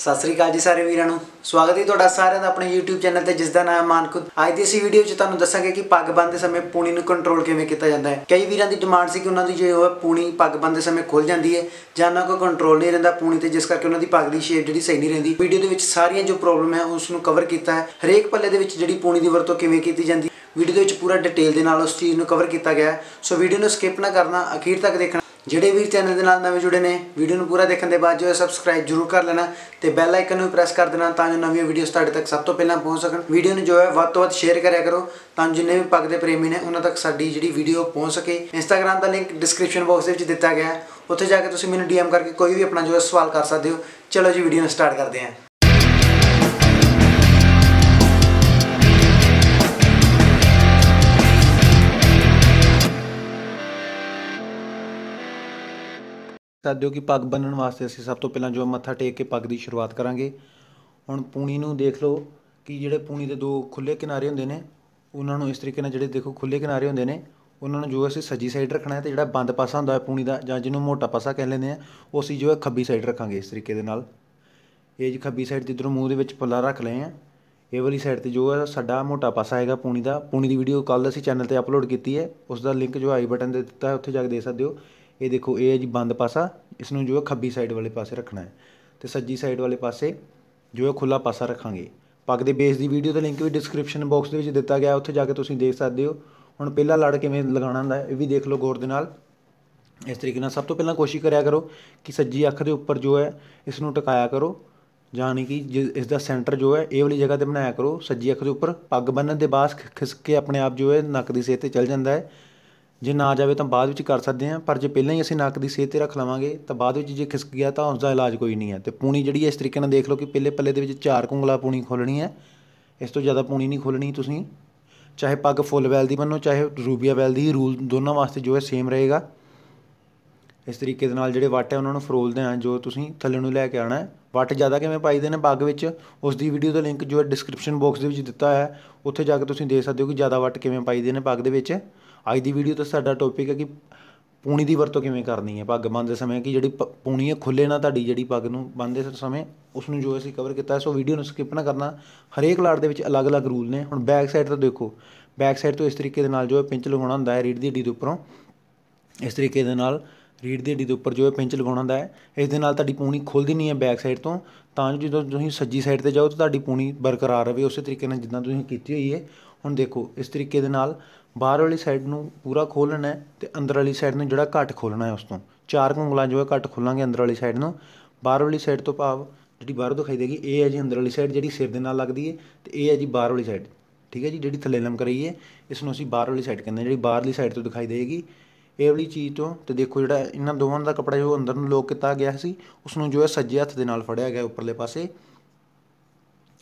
ਸਤਿ ਸ੍ਰੀ ਅਕਾਲ ਜੀ ਸਾਰੇ ਵੀਰਾਂ ਨੂੰ ਸਵਾਗਤ ਹੈ ਤੁਹਾਡਾ ਸਾਰਿਆਂ ਦਾ ਆਪਣੇ YouTube ਚੈਨਲ ਤੇ ਜਿਸ ਦਾ ਨਾਮ ਹੈ ਮਾਨਕੁਦ ਅੱਜ ਦੀ ਇਸ ਵੀਡੀਓ 'ਚ ਤੁਹਾਨੂੰ ਦੱਸਾਂਗੇ ਕਿ ਪੱਗ ਬੰਨਦੇ ਸਮੇਂ ਪੂਣੀ ਨੂੰ ਕੰਟਰੋਲ ਕਿਵੇਂ ਕੀਤਾ ਜਾਂਦਾ ਹੈ ਕਈ ਵੀਰਾਂ ਦੀ ਡਿਮਾਂਡ ਸੀ ਕਿ ਉਹਨਾਂ ਦੀ ਜਿਹੜੀ ਉਹ ਪੂਣੀ ਪੱਗ ਬੰਨਦੇ ਸਮੇਂ ਖੁੱਲ ਜਾਂਦੀ ਹੈ ਜਾਂ ਨਾ ਕੋਈ ਕੰਟਰੋਲ ਨਹੀਂ ਰਹਿੰਦਾ ਪੂਣੀ ਤੇ ਜਿਸ ਕਰਕੇ ਉਹਨਾਂ ਦੀ ਪੱਗ ਦੀ ਸ਼ੇਪ ਜਿਹੜੀ ਸਹੀ ਨਹੀਂ ਰਹਿੰਦੀ ਵੀਡੀਓ ਦੇ ਵਿੱਚ ਸਾਰੀਆਂ ਜੋ ਪ੍ਰੋਬਲਮ ਹੈ ਉਸ ਨੂੰ ਕਵਰ ਕੀਤਾ ਹੈ ਹਰੇਕ ਪੱਲੇ ਦੇ ਵਿੱਚ ਜਿਹੜੀ ਪੂਣੀ ਦੀ ਵਰਤੋਂ ਕਿਵੇਂ ਕੀਤੀ ਜਾਂਦੀ ਵੀਡੀਓ ਦੇ ਵਿੱਚ ਪੂਰਾ ਡਿਟੇਲ ਦੇ ਨਾਲ ਉਸ ਚੀਜ਼ ਨੂੰ ਕਵਰ ਕੀਤਾ ਗਿਆ ਸੋ ਵੀਡੀਓ ਨੂੰ ਸਕਿਪ ਨਾ ਕਰਨਾ ਅਖੀਰ ਤੱਕ ਦੇਖਣਾ ਜਿਹੜੇ ਵੀ ਚੈਨਲ ਦੇ ਨਾਲ ਨਵੇਂ ਜੁੜੇ ਨੇ ਵੀਡੀਓ ਨੂੰ ਪੂਰਾ ਦੇਖਣ ਦੇ ਬਾਅਦ ਜੋ ਹੈ ਸਬਸਕ੍ਰਾਈਬ ਜਰੂਰ ਕਰ ਲੈਣਾ ਤੇ ਬੈਲ ਆਈਕਨ ਨੂੰ ਪ੍ਰੈਸ ਕਰ ਦੇਣਾ ਤਾਂ ਜੋ ਨਵੀਆਂ ਵੀਡੀਓਜ਼ ਤੁਹਾਡੇ ਤੱਕ ਸਭ ਤੋਂ ਪਹਿਲਾਂ ਪਹੁੰਚ ਸਕਣ ਵੀਡੀਓ ਨੂੰ ਜੋ ਹੈ ਵੱਧ ਤੋਂ ਵੱਧ ਸ਼ੇਅਰ ਕਰਿਆ ਕਰੋ ਤਾਂ ਜਿੰਨੇ ਵੀ ਪੱਗ ਦੇ ਪ੍ਰੇਮੀ ਨੇ ਉਹਨਾਂ ਤੱਕ ਸਾਡੀ ਜਿਹੜੀ ਵੀਡੀਓ ਪਹੁੰਚ ਸਕੇ ਇੰਸਟਾਗ੍ਰam ਦਾ ਲਿੰਕ ਡਿਸਕ੍ਰਿਪਸ਼ਨ ਬਾਕਸ ਦੇ ਵਿੱਚ ਦਿੱਤਾ ਗਿਆ ਹੈ ਉੱਥੇ ਜਾ ਕੇ ਤੁਸੀਂ ਮੈਨੂੰ ਡੀਐਮ ਕਰਕੇ ਕੋਈ ਵੀ ਆਪਣਾ ਜੋ ਸਵਾਲ ਕਰ ਸਕਦੇ ਹੋ ਚਲੋ ਜੀ ਵੀਡੀਓ ਨੂੰ ਸਟਾਰਟ ਕਰਦੇ ਹਾਂ ਦੱਸ ਦਿਓ ਕਿ ਪੱਗ ਬੰਨਣ ਵਾਸਤੇ ਅਸੀਂ ਸਭ ਤੋਂ ਪਹਿਲਾਂ ਜੋ ਮੱਥਾ ਟੇਕ ਕੇ ਪੱਗ ਦੀ ਸ਼ੁਰੂਆਤ ਕਰਾਂਗੇ ਹੁਣ ਪੂਣੀ ਨੂੰ ਦੇਖ ਲਓ ਕਿ ਜਿਹੜੇ ਪੂਣੀ ਦੇ ਦੋ ਖੁੱਲੇ ਕਿਨਾਰੇ ਹੁੰਦੇ ਨੇ ਉਹਨਾਂ ਨੂੰ ਇਸ ਤਰੀਕੇ ਨਾਲ ਜਿਹੜੇ ਦੇਖੋ ਖੁੱਲੇ ਕਿਨਾਰੇ ਹੁੰਦੇ ਨੇ ਉਹਨਾਂ ਨੂੰ ਜੋ ਅਸੀਂ ਸੱਜੀ ਸਾਈਡ ਰੱਖਣਾ ਹੈ ਤੇ ਜਿਹੜਾ ਬੰਦ ਪਾਸਾ ਹੁੰਦਾ ਹੈ ਪੂਣੀ ਦਾ ਜਾਂ ਜਿਹਨੂੰ ਮੋਟਾ ਪਾਸਾ ਕਹਿ ਲੈਂਦੇ ਆ ਉਹ ਅਸੀਂ ਜੋ ਹੈ ਖੱਬੀ ਸਾਈਡ ਰੱਖਾਂਗੇ ਇਸ ਤਰੀਕੇ ਦੇ ਨਾਲ ਇਹ ਜੀ ਖੱਬੀ ਸਾਈਡ ਜਿੱਧਰੋਂ ਮੂੰਹ ਦੇ ਵਿੱਚ ਪੁੱਲਾ ਰੱਖ ਲਏ ਆ ਇਹ ਵਾਲੀ ਸਾਈਡ ਤੇ ਜੋ ਹੈ ਸਾਡਾ ਮੋਟਾ ਪਾਸਾ ਹੈਗਾ ਪੂਣੀ ਦਾ ਪੂਣੀ ਦੀ ਵੀਡੀਓ ਕੱਲ ਅਸੀਂ ਚੈਨਲ ਤੇ ਅਪਲੋਡ ਕੀਤੀ ਹੈ ਉਸ ਦਾ ਲਿੰਕ ਜੋ ਆਈ ਬਟਨ ਤੇ ਦਿੱਤਾ ਹੈ ਉੱਥੇ ਜਾ ਕੇ ਦੇ ਸਕਦੇ ਹੋ ਇਹ ਦੇਖੋ ਇਹ ਹੈ ਜੀ ਬੰਦ ਪਾਸਾ ਇਸ ਨੂੰ ਜੋ ਹੈ ਖੱਬੀ ਸਾਈਡ ਵਾਲੇ ਪਾਸੇ ਰੱਖਣਾ ਹੈ ਤੇ ਸੱਜੀ ਸਾਈਡ ਵਾਲੇ ਪਾਸੇ ਜੋ ਹੈ ਖੁੱਲਾ ਪਾਸਾ ਰੱਖਾਂਗੇ ਪੱਗ ਦੇ ਬੇਸ ਦੀ ਵੀਡੀਓ ਦਾ ਲਿੰਕ ਵੀ ਡਿਸਕ੍ਰਿਪਸ਼ਨ ਬਾਕਸ ਦੇ ਵਿੱਚ ਦਿੱਤਾ ਗਿਆ ਉੱਥੇ ਜਾ ਕੇ ਤੁਸੀਂ ਦੇਖ ਸਕਦੇ ਹੋ ਹੁਣ ਪਹਿਲਾ ਲੜ ਕਿਵੇਂ ਲਗਾਉਣਾ ਹੁੰਦਾ ਇਹ ਵੀ ਦੇਖ ਲਓ ਗੌਰ ਦੇ ਨਾਲ ਇਸ ਤਰੀਕੇ ਨਾਲ ਸਭ ਤੋਂ ਪਹਿਲਾਂ ਕੋਸ਼ਿਸ਼ ਕਰਿਆ ਕਰੋ ਕਿ ਸੱਜੀ ਅੱਖ ਦੇ ਉੱਪਰ ਜੋ ਹੈ ਇਸ ਨੂੰ ਟਿਕਾਇਆ ਕਰੋ ਜਾਨੀ ਕਿ ਇਸ ਦਾ ਸੈਂਟਰ ਜੋ ਹੈ ਇਹ ਵਾਲੀ ਜਗ੍ਹਾ ਤੇ ਬਣਾਇਆ ਕਰੋ ਸੱਜੀ ਅੱਖ ਦੇ ਉੱਪਰ ਪੱਗ ਬੰਨਣ ਦੇ ਬਾਅਦ ਖਿਸਕ ਕੇ ਆਪਣੇ ਆਪ ਜੋ ਹੈ ਨੱਕ ਦੀ ਸੇਤੇ ਤੇ ਚੱਲ ਜਾਂਦਾ ਹੈ ਜੇ ਨਾ ਜਾਵੇ ਤਾਂ ਬਾਅਦ ਵਿੱਚ ਕਰ ਸਕਦੇ ਹਾਂ ਪਰ ਜੇ ਪਹਿਲਾਂ ਹੀ ਅਸੀਂ ਨੱਕ ਦੀ ਸਿਹਤ 'ਤੇ ਰੱਖ ਲਵਾਂਗੇ ਤਾਂ ਬਾਅਦ ਵਿੱਚ ਜੇ ਖਿਸਕ ਗਿਆ ਤਾਂ ਉਸ ਦਾ ਇਲਾਜ ਕੋਈ ਨਹੀਂ ਹੈ ਤੇ ਪੂਣੀ ਜਿਹੜੀ ਹੈ ਇਸ ਤਰੀਕੇ ਨਾਲ ਦੇਖ ਲਓ ਕਿ ਪਹਿਲੇ ਪੱਲੇ ਦੇ ਵਿੱਚ ਚਾਰ ਕੁੰਗਲਾ ਪੂਣੀ ਖੋਲਣੀ ਹੈ ਇਸ ਤੋਂ ਜ਼ਿਆਦਾ ਪੂਣੀ ਨਹੀਂ ਖੋਲਣੀ ਤੁਸੀਂ ਚਾਹੇ ਪੱਗ ਫੁੱਲ ਵੈਲ ਦੀ ਬੰਨੋ ਚਾਹੇ ਰੂਬੀਆ ਵੈਲ ਦੀ ਰੂਲ ਦੋਨਾਂ ਵਾਸਤੇ ਜੋ ਹੈ ਸੇਮ ਰਹੇਗਾ ਇਸ ਤਰੀਕੇ ਦੇ ਨਾਲ ਜਿਹੜੇ ਵਟ ਹੈ ਉਹਨਾਂ ਨੂੰ ਫਰੋਲਦੇ ਆ ਜੋ ਤੁਸੀਂ ਥੱਲੇ ਨੂੰ ਲੈ ਕੇ ਆਣਾ ਹੈ ਵਟ ਜ਼ਿਆਦਾ ਕਿਵੇਂ ਪਾਈਦੇ ਨੇ ਪੱਗ ਵਿੱਚ ਉਸ ਦੀ ਵੀਡੀਓ ਦਾ ਲਿੰਕ ਜੋ ਹੈ ਡਿਸਕ੍ਰਿਪਸ਼ਨ ਬਾਕਸ ਦੇ ਵਿੱਚ ਦਿੱਤਾ ਹੈ ਉੱਥੇ ਜਾ ਕੇ ਤੁਸੀਂ ਦੇਖ ਸਕਦੇ ਹੋ ਕਿ ਜ਼ਿਆਦਾ ਵਟ ਕਿਵੇਂ ਪਾਈਦੇ ਨੇ ਪੱਗ ਦੇ ਵਿੱਚ ਅੱਜ ਦੀ ਵੀਡੀਓ ਤੇ ਸਾਡਾ ਟੌਪਿਕ ਹੈ ਕਿ ਪੂਣੀ ਦੀ ਵਰਤੋਂ ਕਿਵੇਂ ਕਰਨੀ ਹੈ ਪੱਗ ਬੰਨਦੇ ਸਮੇਂ ਕਿ ਜਿਹੜੀ ਪੂਣੀ ਹੈ ਖੁੱਲੇ ਨਾ ਤੁਹਾਡੀ ਜਿਹੜੀ ਪੱਗ ਨੂੰ ਬੰਨਦੇ ਸਮੇਂ ਉਸ ਨੂੰ ਜੋ ਅਸੀਂ ਕਵਰ ਕੀਤਾ ਸੋ ਵੀਡੀਓ ਨੂੰ ਸਕਿਪ ਨਾ ਕਰਨਾ ਹਰੇਕ ਲਾੜ ਦੇ ਵਿੱਚ ਅਲੱਗ-ਅਲੱਗ ਰੂਲ ਨੇ ਹੁਣ ਬੈਕ ਸਾਈਡ ਤੋਂ ਦੇਖੋ ਬੈਕ ਸਾਈਡ ਤੋਂ ਇਸ ਤਰੀਕੇ ਦੇ ਨਾਲ ਜੋ ਪਿੰਚ ਲਗਾਉਣਾ ਹੁੰਦਾ ਹੈ ਰੀਡ ਦੀ ਹੱਡੀ ਦੇ ਉੱਪਰੋਂ ਇਸ ਤਰੀਕੇ ਦੇ ਨਾਲ ਰੀਡ ਦੀ ਹੱਡੀ ਦੇ ਉੱਪਰ ਜੋ ਪਿੰਚ ਲਗਾਉਣਾ ਹੁੰਦਾ ਹੈ ਇਸ ਦੇ ਨਾਲ ਤੁਹਾਡੀ ਪੂਣੀ ਖੁੱਲਦੀ ਨਹੀਂ ਹੈ ਬੈਕ ਸਾਈਡ ਤੋਂ ਤਾਂ ਜਦੋਂ ਤੁਸੀਂ ਸੱਜੀ ਸਾਈਡ ਤੇ ਜਾਓ ਤਾਂ ਤੁਹਾਡੀ ਪੂਣੀ ਬਰਕਰਾਰ ਰਹੇ ਉਸੇ ਤਰੀਕੇ ਨਾਲ ਜਿੱਦਾਂ ਤੁਸੀਂ ਕੀਤੀ ਹੋਈ ਹੈ ਹੁਣ ਦੇਖੋ ਇਸ ਤਰੀਕੇ ਦੇ ਨਾਲ ਬਾਹਰ ਵਾਲੀ ਸਾਈਡ ਨੂੰ ਪੂਰਾ ਖੋਲਣਾ ਹੈ ਤੇ ਅੰਦਰ ਵਾਲੀ ਸਾਈਡ ਨੂੰ ਜਿਹੜਾ ਘੱਟ ਖੋਲਣਾ ਹੈ ਉਸ ਤੋਂ ਚਾਰ ਉਂਗਲਾਂ ਜੋ ਹੈ ਘੱਟ ਖੋਲਾਂਗੇ ਅੰਦਰ ਵਾਲੀ ਸਾਈਡ ਨੂੰ ਬਾਹਰ ਵਾਲੀ ਸਾਈਡ ਤੋਂ ਭਾਵ ਜਿਹੜੀ ਬਾਹਰੋਂ ਦਿਖਾਈ ਦੇਗੀ ਇਹ ਹੈ ਜੀ ਅੰਦਰ ਵਾਲੀ ਸਾਈਡ ਜਿਹੜੀ ਸਿਰ ਦੇ ਨਾਲ ਲੱਗਦੀ ਹੈ ਤੇ ਇਹ ਹੈ ਜੀ ਬਾਹਰ ਵਾਲੀ ਸਾਈਡ ਠੀਕ ਹੈ ਜੀ ਜਿਹੜੀ ਥੱਲੇ ਲੰਮ ਕਰੀ ਹੈ ਇਸ ਨੂੰ ਅਸੀਂ ਬਾਹਰ ਵਾਲੀ ਸਾਈਡ ਕਹਿੰਦੇ ਜਿਹੜੀ ਬਾਹਰਲੀ ਸਾਈਡ ਤੋਂ ਦਿਖਾਈ ਦੇਗੀ ਇਹ ਵਾਲੀ ਚੀਜ਼ ਤੋਂ ਤੇ ਦੇਖੋ ਜਿਹੜਾ ਇਹਨਾਂ ਦੋਵਾਂ ਦਾ ਕਪੜਾ ਜੋ ਅੰਦਰ ਨੂੰ ਲੋਕ ਕੀਤਾ ਗਿਆ ਸੀ ਉਸ ਨੂੰ ਜੋ ਹੈ ਸੱਜੇ ਹੱਥ ਦੇ ਨਾਲ ਫੜਿਆ ਗਿਆ ਉੱਪਰਲੇ ਪਾਸੇ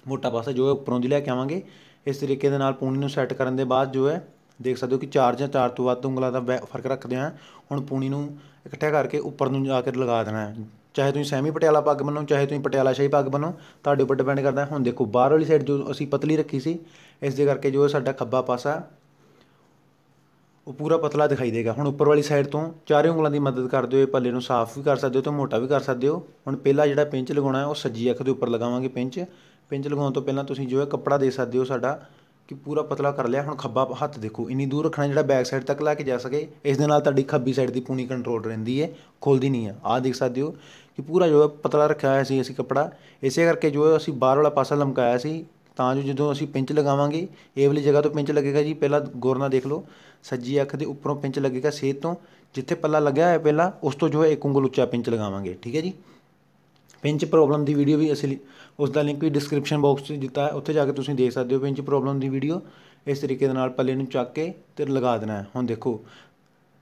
ਮੋਟਾ ਪਾਸਾ ਜੋ ਹੈ ਉੱਪਰੋਂ ਦੀ ਲੈ ਕੇ ਆਵਾਂਗੇ ਇਸ ਤਰੀਕੇ ਦੇ ਨਾਲ ਪੂਣੀ ਨੂੰ ਸੈੱਟ ਕਰਨ ਦੇ ਬਾਅਦ ਜੋ ਹੈ ਦੇਖ ਸਕਦੇ ਹੋ ਕਿ ਚਾਰ ਜਾਂ ਚਾਰ ਤੋਂ ਵੱਧ ਉਂਗਲਾਂ ਦਾ ਫਰਕ ਰੱਖਦੇ ਆ ਹੁਣ ਪੂਣੀ ਨੂੰ ਇਕੱਠਾ ਕਰਕੇ ਉੱਪਰ ਨੂੰ ਜਾ ਕੇ ਲਗਾ ਦੇਣਾ ਹੈ ਚਾਹੇ ਤੁਸੀਂ ਸੈਮੀ ਪਟਿਆਲਾ ਪੱਗ ਬਣੋ ਚਾਹੇ ਤੁਸੀਂ ਪਟਿਆਲਾ ਸ਼ਾਹੀ ਪੱਗ ਬਣੋ ਤੁਹਾਡੇ ਉੱਪਰ ਡਿਪੈਂਡ ਕਰਦਾ ਹੁਣ ਦੇਖੋ ਬਾਹਰ ਵਾਲੀ ਸਾਈਡ ਜੋ ਅਸੀਂ ਪਤਲੀ ਰੱਖੀ ਸੀ ਇਸ ਦੇ ਕਰਕੇ ਜੋ ਸਾਡਾ ਖੱਬਾ ਪਾਸਾ ਉਹ ਪੂਰਾ ਪਤਲਾ ਦਿਖਾਈ ਦੇਗਾ ਹੁਣ ਉੱਪਰ ਵਾਲੀ ਸਾਈਡ ਤੋਂ ਚਾਰੇ ਉਂਗਲਾਂ ਦੀ ਮਦਦ ਕਰਦੇ ਹੋਏ ਪੱਲੇ ਨੂੰ ਸਾਫ਼ ਵੀ ਕਰ ਸਕਦੇ ਹੋ ਤੇ ਮੋਟਾ ਵੀ ਕਰ ਸਕਦੇ ਹੋ ਹੁਣ ਪਹਿਲਾ ਜਿਹੜਾ ਪਿੰਚ ਲਗਾਉਣਾ ਹੈ ਉਹ ਸੱਜੀ ਅੱਖ ਦੇ ਉੱਪਰ ਲਗਾਵਾਂਗੇ ਪਿੰਚ ਪਿੰਚ ਲਗਾਉਣ ਤੋਂ ਪਹਿਲਾਂ ਤੁਸੀਂ ਜੋ ਹੈ ਕੱਪੜਾ ਦੇ ਸਕਦੇ ਹੋ ਸਾਡਾ ਕਿ ਪੂਰਾ ਪਤਲਾ ਕਰ ਲਿਆ ਹੁਣ ਖੱਬਾ ਹੱਥ ਦੇਖੋ ਇੰਨੀ ਦੂਰ ਰੱਖਣਾ ਜਿਹੜਾ ਬੈਕ ਸਾਈਡ ਤੱਕ ਲੈ ਕੇ ਜਾ ਸਕੇ ਇਸ ਦੇ ਨਾਲ ਤੁਹਾਡੀ ਖੱਬੀ ਸਾਈਡ ਦੀ ਪੂਣੀ ਕੰਟਰੋਲ ਰਹਿੰਦੀ ਹੈ ਖੁੱਲਦੀ ਨਹੀਂ ਆ ਆਹ ਦੇਖ ਸਕਦੇ ਹੋ ਕਿ ਪੂਰਾ ਜੋ ਪਤਲਾ ਰੱਖਿਆ ਹੋਇਆ ਸੀ ਅਸੀਂ ਕਪੜਾ ਇਸੇ ਕਰਕੇ ਜੋ ਅਸੀਂ ਬਾਹਰ ਵਾਲਾ ਪਾਸਾ ਲਮਕਾਇਆ ਸੀ ਤਾਂ ਜੋ ਜਦੋਂ ਅਸੀਂ ਪਿੰਚ ਲਗਾਵਾਂਗੇ ਇਹ ਵਾਲੀ ਜਗ੍ਹਾ ਤੋਂ ਪਿੰਚ ਲੱਗੇਗਾ ਜੀ ਪਹਿਲਾਂ ਗੌਰ ਨਾਲ ਦੇਖ ਲਓ ਸੱਜੀ ਅੱਖ ਦੇ ਉੱਪਰੋਂ ਪਿੰਚ ਲੱਗੇਗਾ ਸੇਤ ਤੋਂ ਜਿੱਥੇ ਪੱਲਾ ਲੱਗਿਆ ਹੋਇਆ ਪਹਿਲਾਂ ਉਸ ਤੋਂ ਜੋ ਹੈ ਇੱਕ ਉਂਗਲ ਉੱਚਾ ਪਿੰਚ ਲਗਾਵਾਂਗੇ ਠੀਕ ਹੈ ਜੀ ਪਿੰਚ ਪ੍ਰੋਬਲਮ ਦੀ ਵੀਡੀਓ ਵੀ ਅਸੀਂ ਉਸ ਦਾ ਲਿੰਕ ਵੀ ਡਿਸਕ੍ਰਿਪਸ਼ਨ ਬਾਕਸ 'ਚ ਦਿੱਤਾ ਹੈ ਉੱਥੇ ਜਾ ਕੇ ਤੁਸੀਂ ਦੇਖ ਸਕਦੇ ਹੋ ਪਿੰਚ ਪ੍ਰੋਬਲਮ ਦੀ ਵੀਡੀਓ ਇਸ ਤਰੀਕੇ ਦੇ ਨਾਲ ਪੱਲੇ ਨੂੰ ਚੱਕ ਕੇ ਤੇ ਲਗਾ ਦੇਣਾ ਹੈ ਹੁਣ ਦੇਖੋ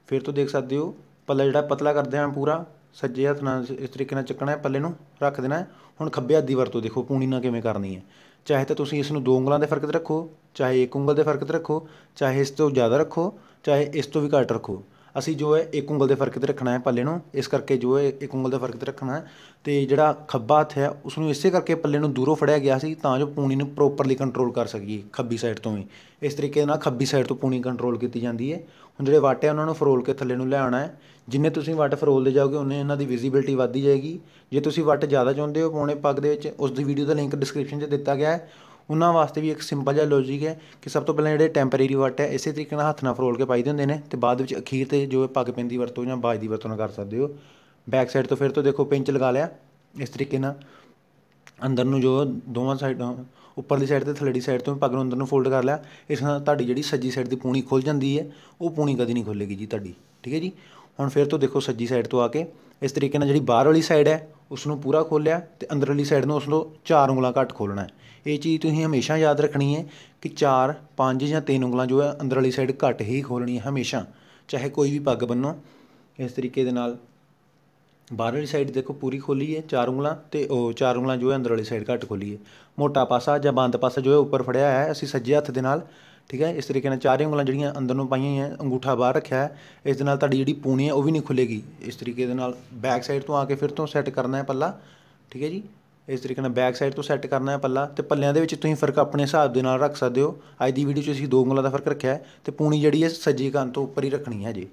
ਫਿਰ ਤੋਂ ਦੇਖ ਸਕਦੇ ਹੋ ਪੱਲਾ ਜਿਹੜਾ ਪਤਲਾ ਕਰਦੇ ਹਾਂ ਪੂਰਾ ਸੱਜੇ ਹੱਥ ਨਾਲ ਇਸ ਤਰੀਕੇ ਨਾਲ ਚੱਕਣਾ ਹੈ ਪੱਲੇ ਨੂੰ ਰੱਖ ਦੇਣਾ ਹੈ ਹੁਣ ਖੱਬੇ ਹੱਥ ਦੀ ਵਰਤੋਂ ਦੇਖੋ ਪੂਣੀ ਨਾਲ ਕਿਵੇਂ ਕਰਨੀ ਹੈ ਚਾਹੇ ਤਾਂ ਤੁਸੀਂ ਇਸ ਨੂੰ ਦੋ ਉਂਗਲਾਂ ਦੇ ਫਰਕ ਤੇ ਰੱਖੋ ਚਾਹੇ ਇੱਕ ਉਂਗਲ ਦੇ ਫਰਕ ਤੇ ਰੱਖੋ ਚਾਹੇ ਇਸ ਤੋਂ ਜ਼ਿਆਦਾ ਰੱਖੋ ਚਾਹੇ ਇਸ ਤੋਂ ਵੀ ਘੱਟ ਰੱਖੋ ਅਸੀਂ ਜੋ ਹੈ ਇੱਕ ਉਂਗਲ ਦੇ ਫਰਕ ਤੇ ਰੱਖਣਾ ਹੈ ਪੱਲੇ ਨੂੰ ਇਸ ਕਰਕੇ ਜੋ ਹੈ ਇੱਕ ਉਂਗਲ ਦੇ ਫਰਕ ਤੇ ਰੱਖਣਾ ਹੈ ਤੇ ਜਿਹੜਾ ਖੱਬਾ ਹੱਥ ਹੈ ਉਸ ਨੂੰ ਇਸੇ ਕਰਕੇ ਪੱਲੇ ਨੂੰ ਦੂਰੋਂ ਫੜਿਆ ਗਿਆ ਸੀ ਤਾਂ ਜੋ ਪੂਣੀ ਨੂੰ ਪ੍ਰੋਪਰਲੀ ਕੰਟਰੋਲ ਕਰ ਸਕੀਏ ਖੱਬੀ ਸਾਈਡ ਤੋਂ ਵੀ ਇਸ ਤਰੀਕੇ ਨਾਲ ਖੱਬੀ ਸਾਈਡ ਤੋਂ ਪੂਣੀ ਕੰਟਰੋਲ ਕੀਤੀ ਜਾਂਦੀ ਹੈ ਹੁਣ ਜਿਹੜੇ ਵਾਟੇ ਉਹਨਾਂ ਨੂੰ ਫਰੋਲ ਕੇ ਥੱਲੇ ਨੂੰ ਲੈ ਆਉਣਾ ਹੈ ਜਿੰਨੇ ਤੁਸੀਂ ਵਾਟ ਫਰੋਲਦੇ ਜਾਓਗੇ ਉਹਨੇ ਇਹਨਾਂ ਦੀ ਵਿਜ਼ਿਬਿਲਟੀ ਵੱਧਦੀ ਜਾਏਗੀ ਜੇ ਤੁਸੀਂ ਵਾਟ ਜ਼ਿਆਦਾ ਚਾਹੁੰਦੇ ਹੋ ਪੌਣੇ ਪੱਗ ਦੇ ਵਿੱਚ ਉਸ ਦੀ ਵੀਡੀਓ ਦਾ ਲਿੰਕ ਡਿਸਕ੍ਰਿਪਸ਼ਨ 'ਚ ਦਿੱਤਾ ਗਿਆ ਹੈ ਉਹਨਾਂ ਵਾਸਤੇ ਵੀ ਇੱਕ ਸਿੰਪਲ ਜਿਹਾ ਲੌਜੀਕ ਹੈ ਕਿ ਸਭ ਤੋਂ ਪਹਿਲਾਂ ਜਿਹੜੇ ਟੈਂਪਰੇਰੀ ਵਰਟ ਹੈ ਇਸੇ ਤਰੀਕੇ ਨਾਲ ਹੱਥ ਨਾਲ ਫਰੋਲ ਕੇ ਪਾਈ ਦੇ ਹੁੰਦੇ ਨੇ ਤੇ ਬਾਅਦ ਵਿੱਚ ਅਖੀਰ ਤੇ ਜੋ ਪੱਗ ਪੈਂਦੀ ਵਰਤੋਂ ਜਾਂ ਬਾਜ ਦੀ ਵਰਤੋਂ ਨਾਲ ਕਰ ਸਕਦੇ ਹੋ ਬੈਕ ਸਾਈਡ ਤੋਂ ਫਿਰ ਤੋਂ ਦੇਖੋ ਪਿੰਚ ਲਗਾ ਲਿਆ ਇਸ ਤਰੀਕੇ ਨਾਲ ਅੰਦਰ ਨੂੰ ਜੋ ਦੋਵਾਂ ਸਾਈਡਾਂ ਉੱਪਰਲੀ ਸਾਈਡ ਤੇ ਥੱਲੇੜੀ ਸਾਈਡ ਤੋਂ ਪੱਗ ਨੂੰ ਅੰਦਰ ਨੂੰ ਫੋਲਡ ਕਰ ਲਿਆ ਇਸ ਨਾਲ ਤੁਹਾਡੀ ਜਿਹੜੀ ਸੱਜੀ ਸਾਈਡ ਦੀ ਪੂਣੀ ਖੁੱਲ ਜਾਂਦੀ ਹੈ ਉਹ ਪੂਣੀ ਕਦੀ ਨਹੀਂ ਖੁੱਲੇਗੀ ਜੀ ਤੁਹਾਡੀ ਠੀਕ ਹੈ ਜੀ ਹੁਣ ਫਿਰ ਤੋਂ ਦੇਖੋ ਸੱਜੀ ਸਾਈਡ ਤੋਂ ਆ ਕੇ ਇਸ ਤਰੀਕੇ ਨਾਲ ਜਿਹੜੀ ਬਾਹਰ ਵਾਲੀ ਸਾਈਡ ਹੈ ਉਸ ਨੂੰ ਪੂਰਾ ਖੋਲਿਆ ਤੇ ਅੰਦਰ ਵਾਲੀ ਸਾਈਡ ਨੂੰ ਉਸ ਨੂੰ ਚਾਰ ਉਂਗਲਾਂ ਘੱਟ ਖੋਲਣਾ ਇਹ ਚੀਜ਼ ਤੁਸੀਂ ਹਮੇਸ਼ਾ ਯਾਦ ਰੱਖਣੀ ਹੈ ਕਿ ਚਾਰ ਪੰਜ ਜਾਂ ਤਿੰਨ ਉਂਗਲਾਂ ਜੋ ਹੈ ਅੰਦਰ ਵਾਲੀ ਸਾਈਡ ਘੱਟ ਹੀ ਖੋਲਣੀ ਹੈ ਹਮੇਸ਼ਾ ਚਾਹੇ ਕੋਈ ਵੀ ਪੱਗ ਬੰਨੋ ਇਸ ਤਰੀਕੇ ਦੇ ਨਾਲ ਬਾਹਰ ਵਾਲੀ ਸਾਈਡ ਦੇਖੋ ਪੂਰੀ ਖੋਲੀ ਹੈ ਚਾਰ ਉਂਗਲਾਂ ਤੇ ਉਹ ਚਾਰ ਉਂਗਲਾਂ ਜੋ ਹੈ ਅੰਦਰ ਵਾਲੀ ਸਾਈਡ ਘੱਟ ਖੋਲੀ ਹੈ ਮੋਟਾ ਪਾਸਾ ਜਾਂ ਬੰਦ ਪਾਸਾ ਜੋ ਹੈ ਉੱਪਰ ਫੜਿਆ ਹੈ ਅਸੀਂ ਸੱਜੇ ਹੱਥ ਦੇ ਨਾਲ ਠੀਕ ਹੈ ਇਸ ਤਰੀਕੇ ਨਾਲ ਚਾਰੇ ਉਂਗਲਾਂ ਜਿਹੜੀਆਂ ਅੰਦਰ ਨੂੰ ਪਾਈਆਂ ਹੋਈਆਂ ਅੰਗੂਠਾ ਬਾਹਰ ਰੱਖਿਆ ਹੈ ਇਸ ਦੇ ਨਾਲ ਤੁਹਾਡੀ ਜਿਹੜੀ ਪੂਣੀ ਹੈ ਉਹ ਵੀ ਨਹੀਂ ਖੁੱਲੇਗੀ ਇਸ ਤਰੀਕੇ ਦੇ ਨਾਲ ਬੈਕ ਸਾਈਡ ਤੋਂ ਆ ਕੇ ਫਿਰ ਤੋਂ ਸੈੱਟ ਕਰਨਾ ਹੈ ਪੱਲਾ ਠੀਕ ਹੈ ਜੀ ਇਸ ਤਰੀਕੇ ਨਾਲ ਬੈਕ ਸਾਈਡ ਤੋਂ ਸੈੱਟ ਕਰਨਾ ਹੈ ਪੱਲਾ ਤੇ ਪੱਲਿਆਂ ਦੇ ਵਿੱਚ ਤੁਸੀਂ ਫਰਕ ਆਪਣੇ ਹਿਸਾਬ ਦੇ ਨਾਲ ਰੱਖ ਸਕਦੇ ਹੋ ਅੱਜ ਦੀ ਵੀਡੀਓ 'ਚ ਅਸੀਂ ਦੋ ਉਂਗਲਾਂ ਦਾ ਫਰਕ ਰੱਖਿਆ ਹੈ ਤੇ ਪੂਣੀ ਜਿਹੜੀ ਹੈ ਸੱਜੇ ਕੰਨ ਤੋਂ ਉੱਪਰ ਹੀ ਰੱਖਣੀ ਹੈ ਜੀ